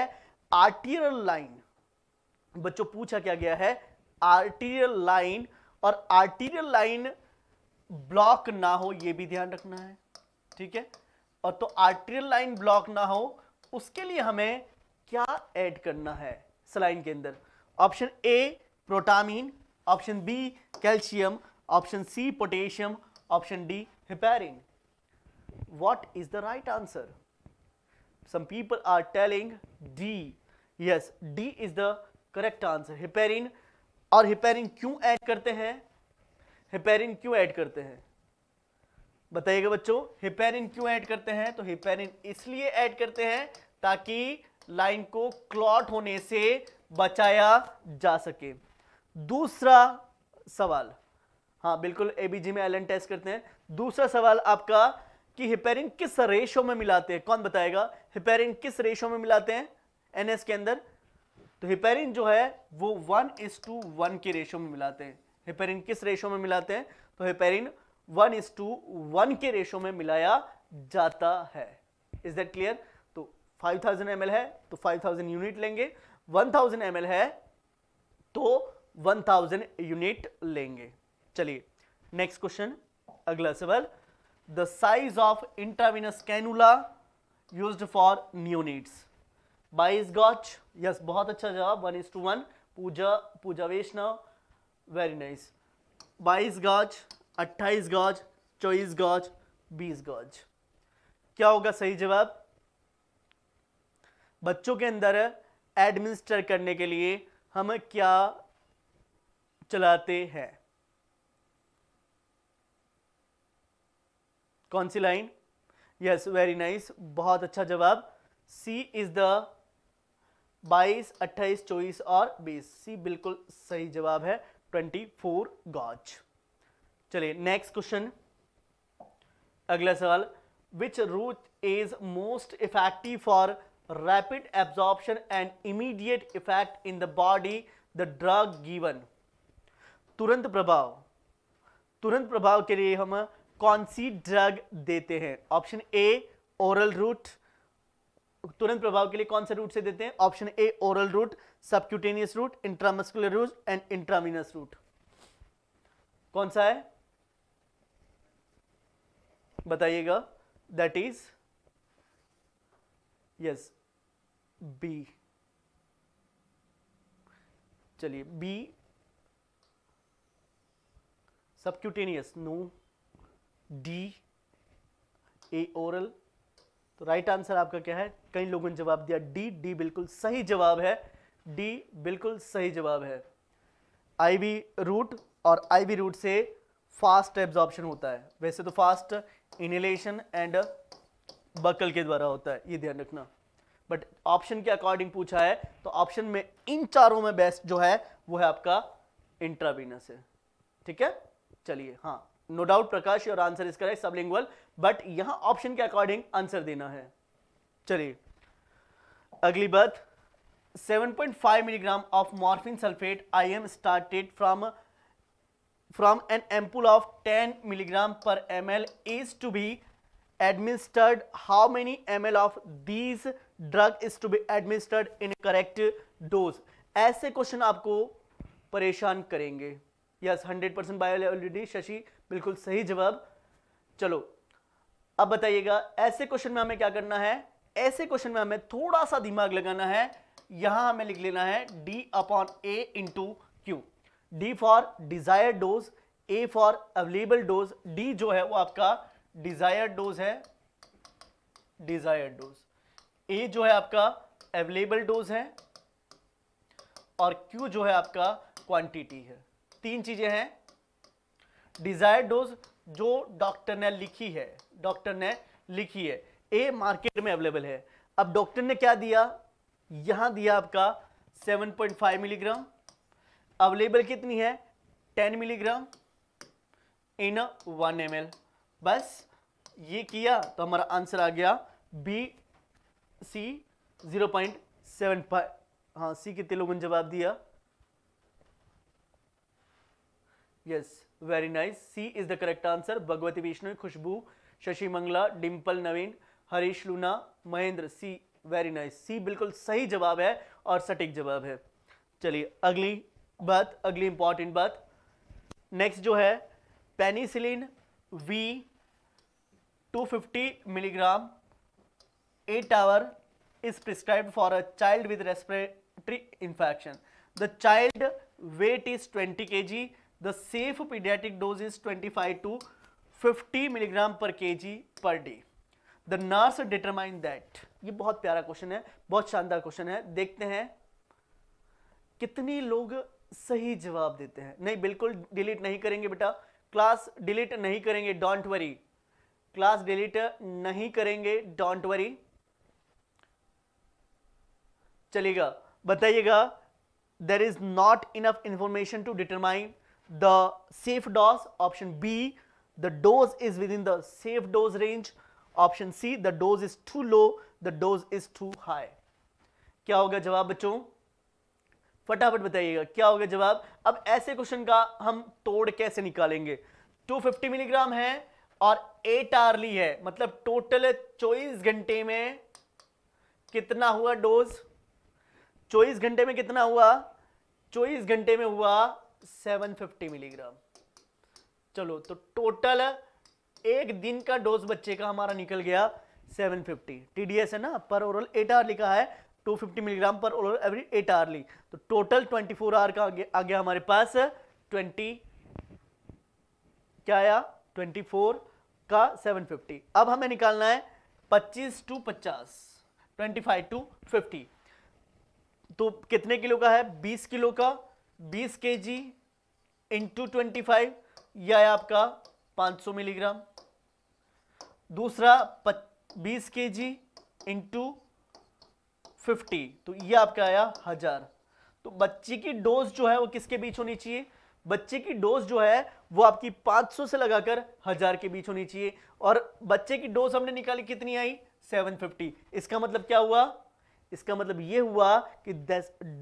आर्टीरियल लाइन बच्चों पूछा क्या गया है आर्टीरियल लाइन और आर्टीरियल लाइन ब्लॉक ना हो यह भी ध्यान रखना है ठीक है और तो आर्टीरियल लाइन ब्लॉक ना हो उसके लिए हमें क्या ऐड करना है सलाइन के अंदर option A protamine option B calcium option C potassium option D heparin what is the right answer some people are telling D yes D is the correct answer heparin और हिपेरिन क्यों ऐड करते हैं हिपेरिन क्यों ऐड करते हैं बताइएगा बच्चों हिपेरिन क्यों ऐड करते हैं तो हिपेरिन इसलिए ऐड करते हैं ताकि लाइन को क्लॉट होने से बचाया जा सके दूसरा सवाल हाँ बिल्कुल एबीजी में एलन टेस्ट करते हैं दूसरा सवाल आपका कि हिपेरिन किस रेशो में मिलाते हैं कौन बताएगा हिपेरिन किस रेशो में मिलाते हैं एनएस के अंदर तो हिपेरिन जो है वो वन इज टू वन के रेशो में मिलाते हैं हिपेरिन किस रेशो में मिलाते हैं तो heparin one is to one के रेशो में मिलाया जाता है इज दैट क्लियर तो 5000 ml है तो 5000 यूनिट लेंगे 1000 ml है तो 1000 यूनिट लेंगे चलिए नेक्स्ट क्वेश्चन अगला सवाल the size of intravenous cannula used for neonates बाईस गॉच यस बहुत अच्छा जवाब one is to one Pooja Pooja Vaishnav very nice बाईस गॉच अट्ठाईस गॉज चौबीस गॉज बीस गॉज क्या होगा सही जवाब बच्चों के अंदर एडमिनिस्टर करने के लिए हम क्या चलाते हैं कौन सी लाइन यस वेरी नाइस बहुत अच्छा जवाब सी इज द 22, 28, 24 और 20 सी बिल्कुल सही जवाब है 24 फोर गॉच चलिए नेक्स्ट क्वेश्चन अगला सवाल which route is most effective for rapid absorption and immediate effect in the body the drug given तुरंत प्रभाव तुरंत प्रभाव के लिए हम कौन सी ड्रग देते हैं ऑप्शन ए ओरल रूट तुरंत प्रभाव के लिए कौन से रूट से देते हैं option A oral route subcutaneous route intramuscular route and intravenous route कौन सा है बताइएगा दैट इज यस बी चलिए B subcutaneous no d a oral तो राइट आंसर आपका क्या है कई लोगों ने जवाब दिया डी डी बिल्कुल सही जवाब है डी बिल्कुल सही जवाब है आईवी रूट और आईवी रूट से फास्ट एब्जॉर्प्शन होता है वैसे तो फास्ट इनहेलेशन एंड बकल के द्वारा होता है ये ध्यान रखना बट ऑप्शन के अकॉर्डिंग पूछा है तो ऑप्शन में इन चारों में बेस्ट जो है वो है आपका इंट्रावीनस है ठीक है चलिए हाँ no doubt Prakash your answer is correct sublingual but यहां ऑप्शन के अकॉर्डिंग आंसर देना है चलिए अगली बात 7.5 milligram of morphine sulphate I M started from from an ampoule of 10 milligram per M L is to be administered how many ml of these drug is to be administered in correct dose ऐसे क्वेश्चन आपको परेशान करेंगे यस हंड्रेड परसेंट बायो शशि बिल्कुल सही जवाब चलो अब बताइएगा ऐसे क्वेश्चन में हमें क्या करना है ऐसे क्वेश्चन में हमें थोड़ा सा दिमाग लगाना है यहां हमें लिख लेना है D upon A into Q D for desire dose A for available dose D जो है वो आपका डिजायर डोज है डिजायर डोज ए जो है आपका अवेलेबल डोज है और क्यू जो है आपका क्वांटिटी है तीन चीजें हैं डिजायर डोज जो डॉक्टर ने लिखी है डॉक्टर ने लिखी है ए मार्केट में अवेलेबल है अब डॉक्टर ने क्या दिया यहां दिया आपका 7.5 मिलीग्राम अवेलेबल कितनी है 10 मिलीग्राम इन वन एम बस ये किया तो हमारा आंसर आ गया B C zero point seven five हाँ सी कितने लोगों ने जवाब दिया yes very nice C is the correct answer Bhagwati Vishnu Khushboo Shashi Mangala Dimple Naveen Harish Luna Mahendra C very nice C बिल्कुल सही जवाब है और सटीक जवाब है चलिए अगली बात अगली इंपॉर्टेंट बात नेक्स्ट जो है penicillin V 250 milligram eight hour is prescribe for a child with respiratory infection the child weight is 20 kg जी the safe pediatric dose is 25 to 50 milligram per kg per day. The nurse determine that. ये बहुत प्यारा क्वेश्चन है बहुत शानदार क्वेश्चन है देखते हैं कितनी लोग सही जवाब देते हैं नहीं बिल्कुल डिलीट नहीं करेंगे बेटा क्लास डिलीट नहीं करेंगे डोंट वरी क्लास डिलीट नहीं करेंगे डोंट वरी चलेगा बताइएगा there is not enough information to determine the safe dose option b the dose is within the safe dose range option c the dose is too low the dose is too high क्या होगा जवाब बच्चों फटाफट बताइएगा क्या होगा जवाब अब ऐसे क्वेश्चन का हम तोड़ कैसे निकालेंगे 250 मिलीग्राम है और एट आरली है मतलब टोटल 24 घंटे में कितना हुआ डोज 24 घंटे में कितना हुआ 24 घंटे में हुआ 750 मिलीग्राम चलो तो टोटल एक दिन का डोज बच्चे का हमारा निकल गया 750 टीडीएस है ना पर ओरल एट आर लिखा है 250 मिलीग्राम पर ओरल एवरी आर ली तो टोटल 24 आर का आ गया, आ गया हमारे पास 20 क्या आया 24 का 750 अब हमें निकालना है 25 टू 50 25 टू 50 तो कितने किलो का है 20 किलो का बीस के जी इंटू ट्वेंटी फाइव यह आपका 500 मिलीग्राम दूसरा बीस के जी इंटू फिफ्टी तो ये आपका आया हजार तो बच्चे की डोज जो है वो किसके बीच होनी चाहिए बच्चे की डोज जो है वो आपकी 500 से लगाकर हजार के बीच होनी चाहिए और बच्चे की डोज हमने निकाली कितनी आई 750 इसका मतलब क्या हुआ इसका मतलब ये हुआ कि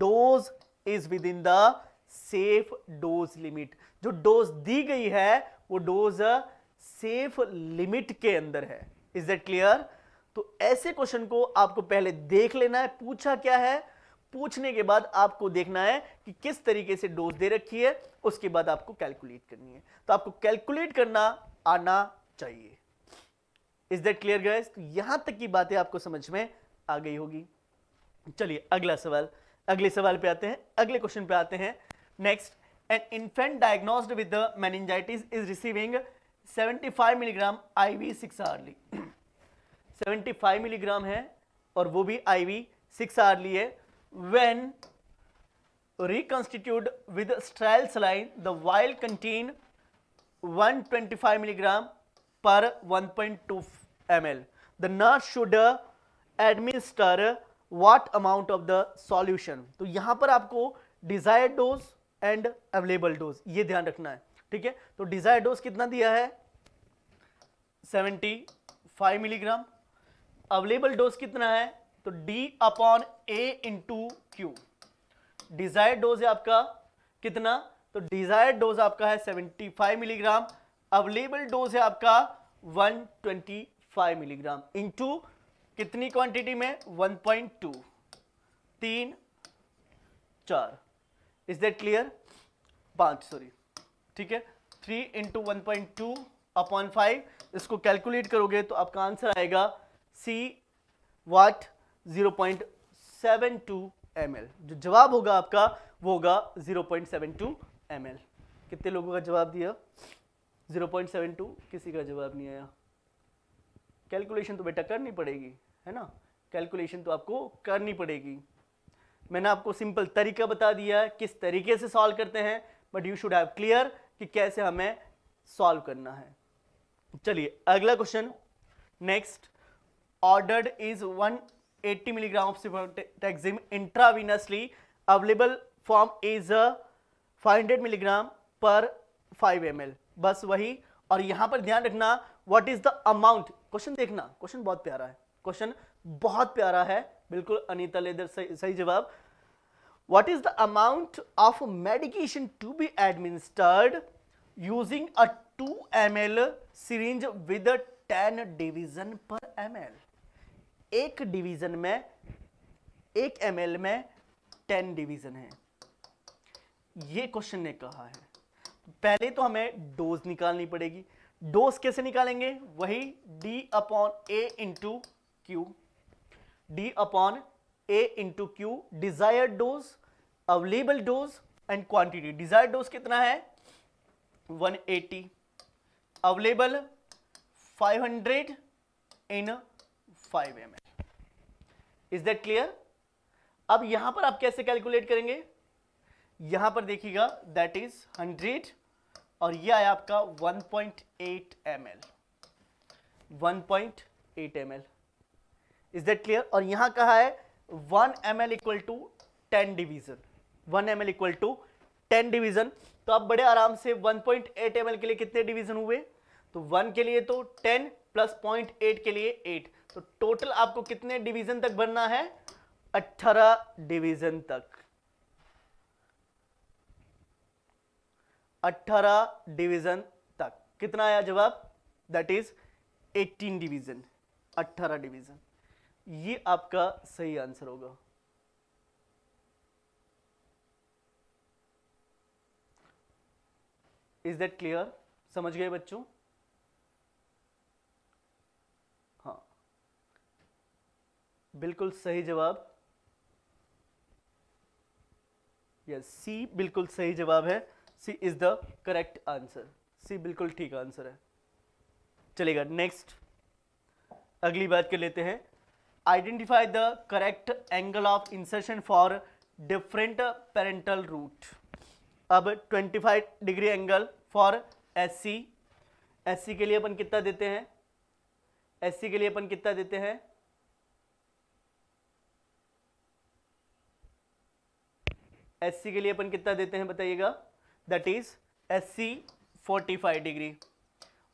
dose is within the safe dose limit जो डोज दी गई है वो डोज सेफ लिमिट के अंदर है इज दट क्लियर तो ऐसे क्वेश्चन को आपको पहले देख लेना है पूछा क्या है पूछने के बाद आपको देखना है कि किस तरीके से डोज दे रखी है उसके बाद आपको कैलकुलेट करनी है तो आपको कैलकुलेट करना आना चाहिए इज दैट क्लियर गैस तो यहां तक की बातें आपको समझ में आ गई होगी चलिए अगला सवाल अगले सवाल पे आते हैं अगले क्वेश्चन पे आते हैं next an infant diagnosed with meningitis is receiving 75 milligram IV six hourly 75 milligram है और वो भी आईवी सिक्स आरली है when reconstitute with sterile saline the vial contain 125 milligram per 1.2 ML the nurse should administer what amount of the solution तो यहां पर आपको desire dose and available dose ये ध्यान रखना है ठीक है तो डिजायर डोज कितना दिया है 75 मिलीग्राम अवेलेबल डोज कितना है तो D upon A into Q desire dose है आपका कितना तो डिजायर डोज आपका है 75 मिलीग्राम अवेलेबल डोज है आपका 125 मिलीग्राम इंटू कितनी क्वांटिटी में 1.2 पॉइंट टू तीन चार इज दैट क्लियर पांच सॉरी ठीक है three into one point two upon five इसको कैलकुलेट करोगे तो आपका आंसर आएगा C what zero point seven two M L जो जवाब होगा आपका वो होगा zero point seven two M L कितने लोगों का जवाब दिया जीरो पॉइंट सेवन टू किसी का जवाब नहीं आया कैलकुलेशन तो बेटा करनी पड़ेगी है ना कैलकुलेशन तो आपको करनी पड़ेगी मैंने आपको सिंपल तरीका बता दिया किस तरीके से सॉल्व करते हैं but you should have clear कि कैसे हमें सॉल्व करना है चलिए अगला question next ordered is 180 milligram of cefotaxime intravenously available form is 500 milligram per 5 M बस वही और यहां पर ध्यान रखना what is the amount question देखना क्वेश्चन बहुत प्यारा है क्वेश्चन बहुत प्यारा है बिल्कुल अनिता लेदर सही, सही जवाब what is the amount of medication to be administered using a 2 ml syringe with a 10 division per ml एक डिवीजन में एक एम में टेन डिवीजन है ये क्वेश्चन ने कहा है पहले तो हमें डोज निकालनी पड़ेगी डोज कैसे निकालेंगे वही D upon A into Q D upon A into Q desire dose available dose and quantity desire dose कितना है 180 available hundred in 5 M is that clear अब यहां पर आप कैसे कैलकुलेट करेंगे यहां पर देखिएगा दैट इज 100 और ये आया आपका 1.8 M L 1.8 M L is that clear और यहां कहा है one M L equal to ten division one M L equal to ten division तो आप बड़े आराम से one point eight M L के लिए कितने डिवीजन हुए तो वन के लिए तो टेन प्लस पॉइंट के लिए एट तो टोटल आपको कितने डिवीजन तक बनना है अट्ठारह डिवीजन तक अट्ठारह डिवीजन तक कितना आया जवाब दैट इज 18 डिवीजन 18 डिवीजन ये आपका सही आंसर होगा इज दैट क्लियर समझ गए बच्चों हाँ बिल्कुल सही जवाब यस सी बिल्कुल सही जवाब है C is the correct answer C बिल्कुल ठीक आंसर है चलेगा नेक्स्ट अगली बात कर लेते हैं identify the correct angle of insertion for different parental root अब 25 degree angle for S C के लिए अपन कितना देते हैं सी के लिए अपन कितना देते हैं सी के लिए अपन कितना देते हैं बताइएगा that is forty five degree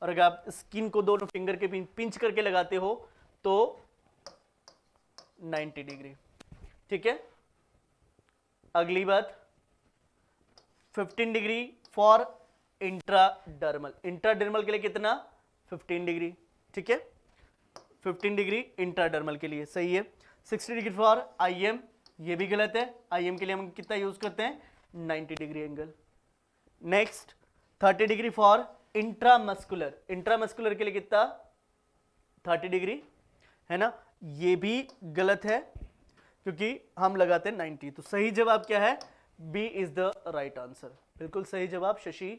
और अगर आप स्किन को दोनों फिंगर के पिंच करके लगाते हो तो 90 डिग्री ठीक है अगली बात 15 डिग्री फॉर इंट्राडर्मल इंट्राडर्मल के लिए कितना 15 डिग्री ठीक है 15 डिग्री इंट्राडर्मल के लिए सही है 60 डिग्री फॉर आईएम ये भी गलत है आईएम के लिए हम कितना यूज करते हैं 90 degree angle next 30 degree for intramuscular intramuscular के लिए कितना 30 डिग्री है ना ये भी गलत है क्योंकि हम लगाते हैं 90 तो सही जवाब क्या है B is the right answer बिल्कुल सही जवाब शशि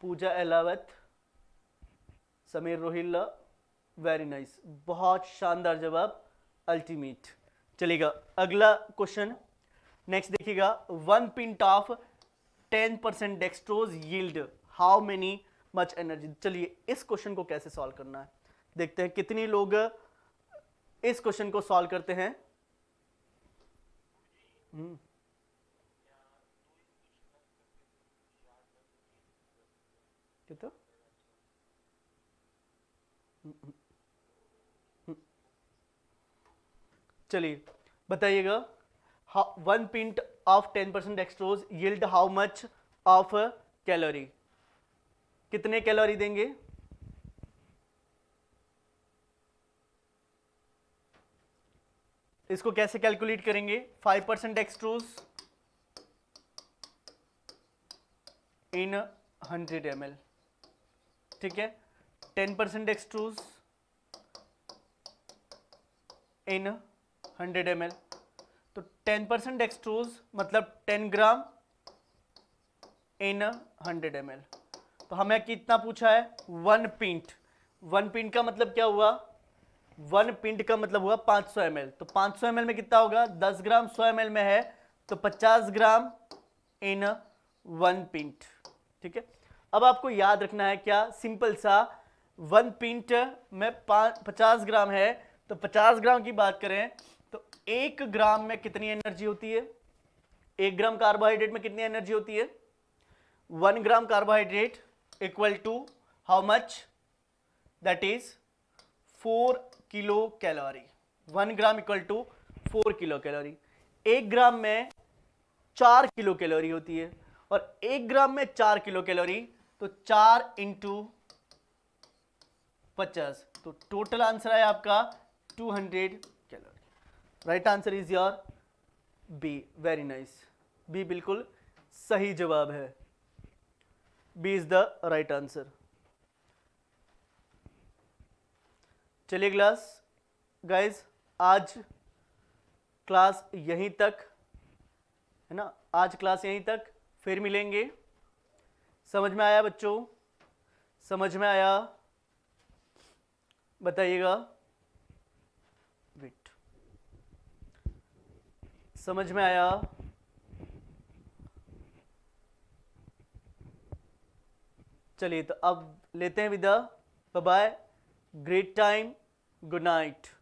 पूजा एलावत समीर रोहिल्ला वेरी नाइस बहुत शानदार जवाब अल्टीमेट चलेगा अगला क्वेश्चन नेक्स्ट देखिएगा one pint of ten percent dextrose yield how many much energy चलिए इस क्वेश्चन को कैसे सॉल्व करना है देखते हैं कितने लोग इस क्वेश्चन को सॉल्व करते हैं तो चलिए बताइएगा one pint of ten percent dextrose yield how much of calorie कितने कैलोरी देंगे इसको कैसे कैलकुलेट करेंगे five percent dextrose in hundred M ठीक है ten percent dextrose in hundred M तो टेन परसेंट एक्सट्रोज मतलब ten gram in hundred M तो हमें कितना पूछा है वन पिंट वन पिंट का मतलब क्या हुआ वन पिंट का मतलब हुआ 500 सौ तो 500 सौ में कितना होगा 10 ग्राम 100 एम में है तो 50 ग्राम इन वन पिंट ठीक है अब आपको याद रखना है क्या सिंपल सा वन पिंट में पचास ग्राम है तो 50 ग्राम की बात करें तो एक ग्राम में कितनी एनर्जी होती है एक ग्राम कार्बोहाइड्रेट में कितनी एनर्जी होती है one gram carbohydrate equal to how much that is four kilo calorie one gram equal to four kilo calorie एक ग्राम में चार किलो कैलोरी होती है और एक ग्राम में चार किलो कैलोरी तो चार इंटू पचास तो टोटल आंसर है आपका two hundred calorie right answer is your B very nice B बिल्कुल सही जवाब है B is the right answer चलिए क्लास गाइज आज क्लास यहीं तक है ना आज क्लास यहीं तक फिर मिलेंगे समझ में आया बच्चों समझ में आया बताइएगा वेट समझ में आया चलिए तो अब लेते हैं विदा bye Great time. Good night.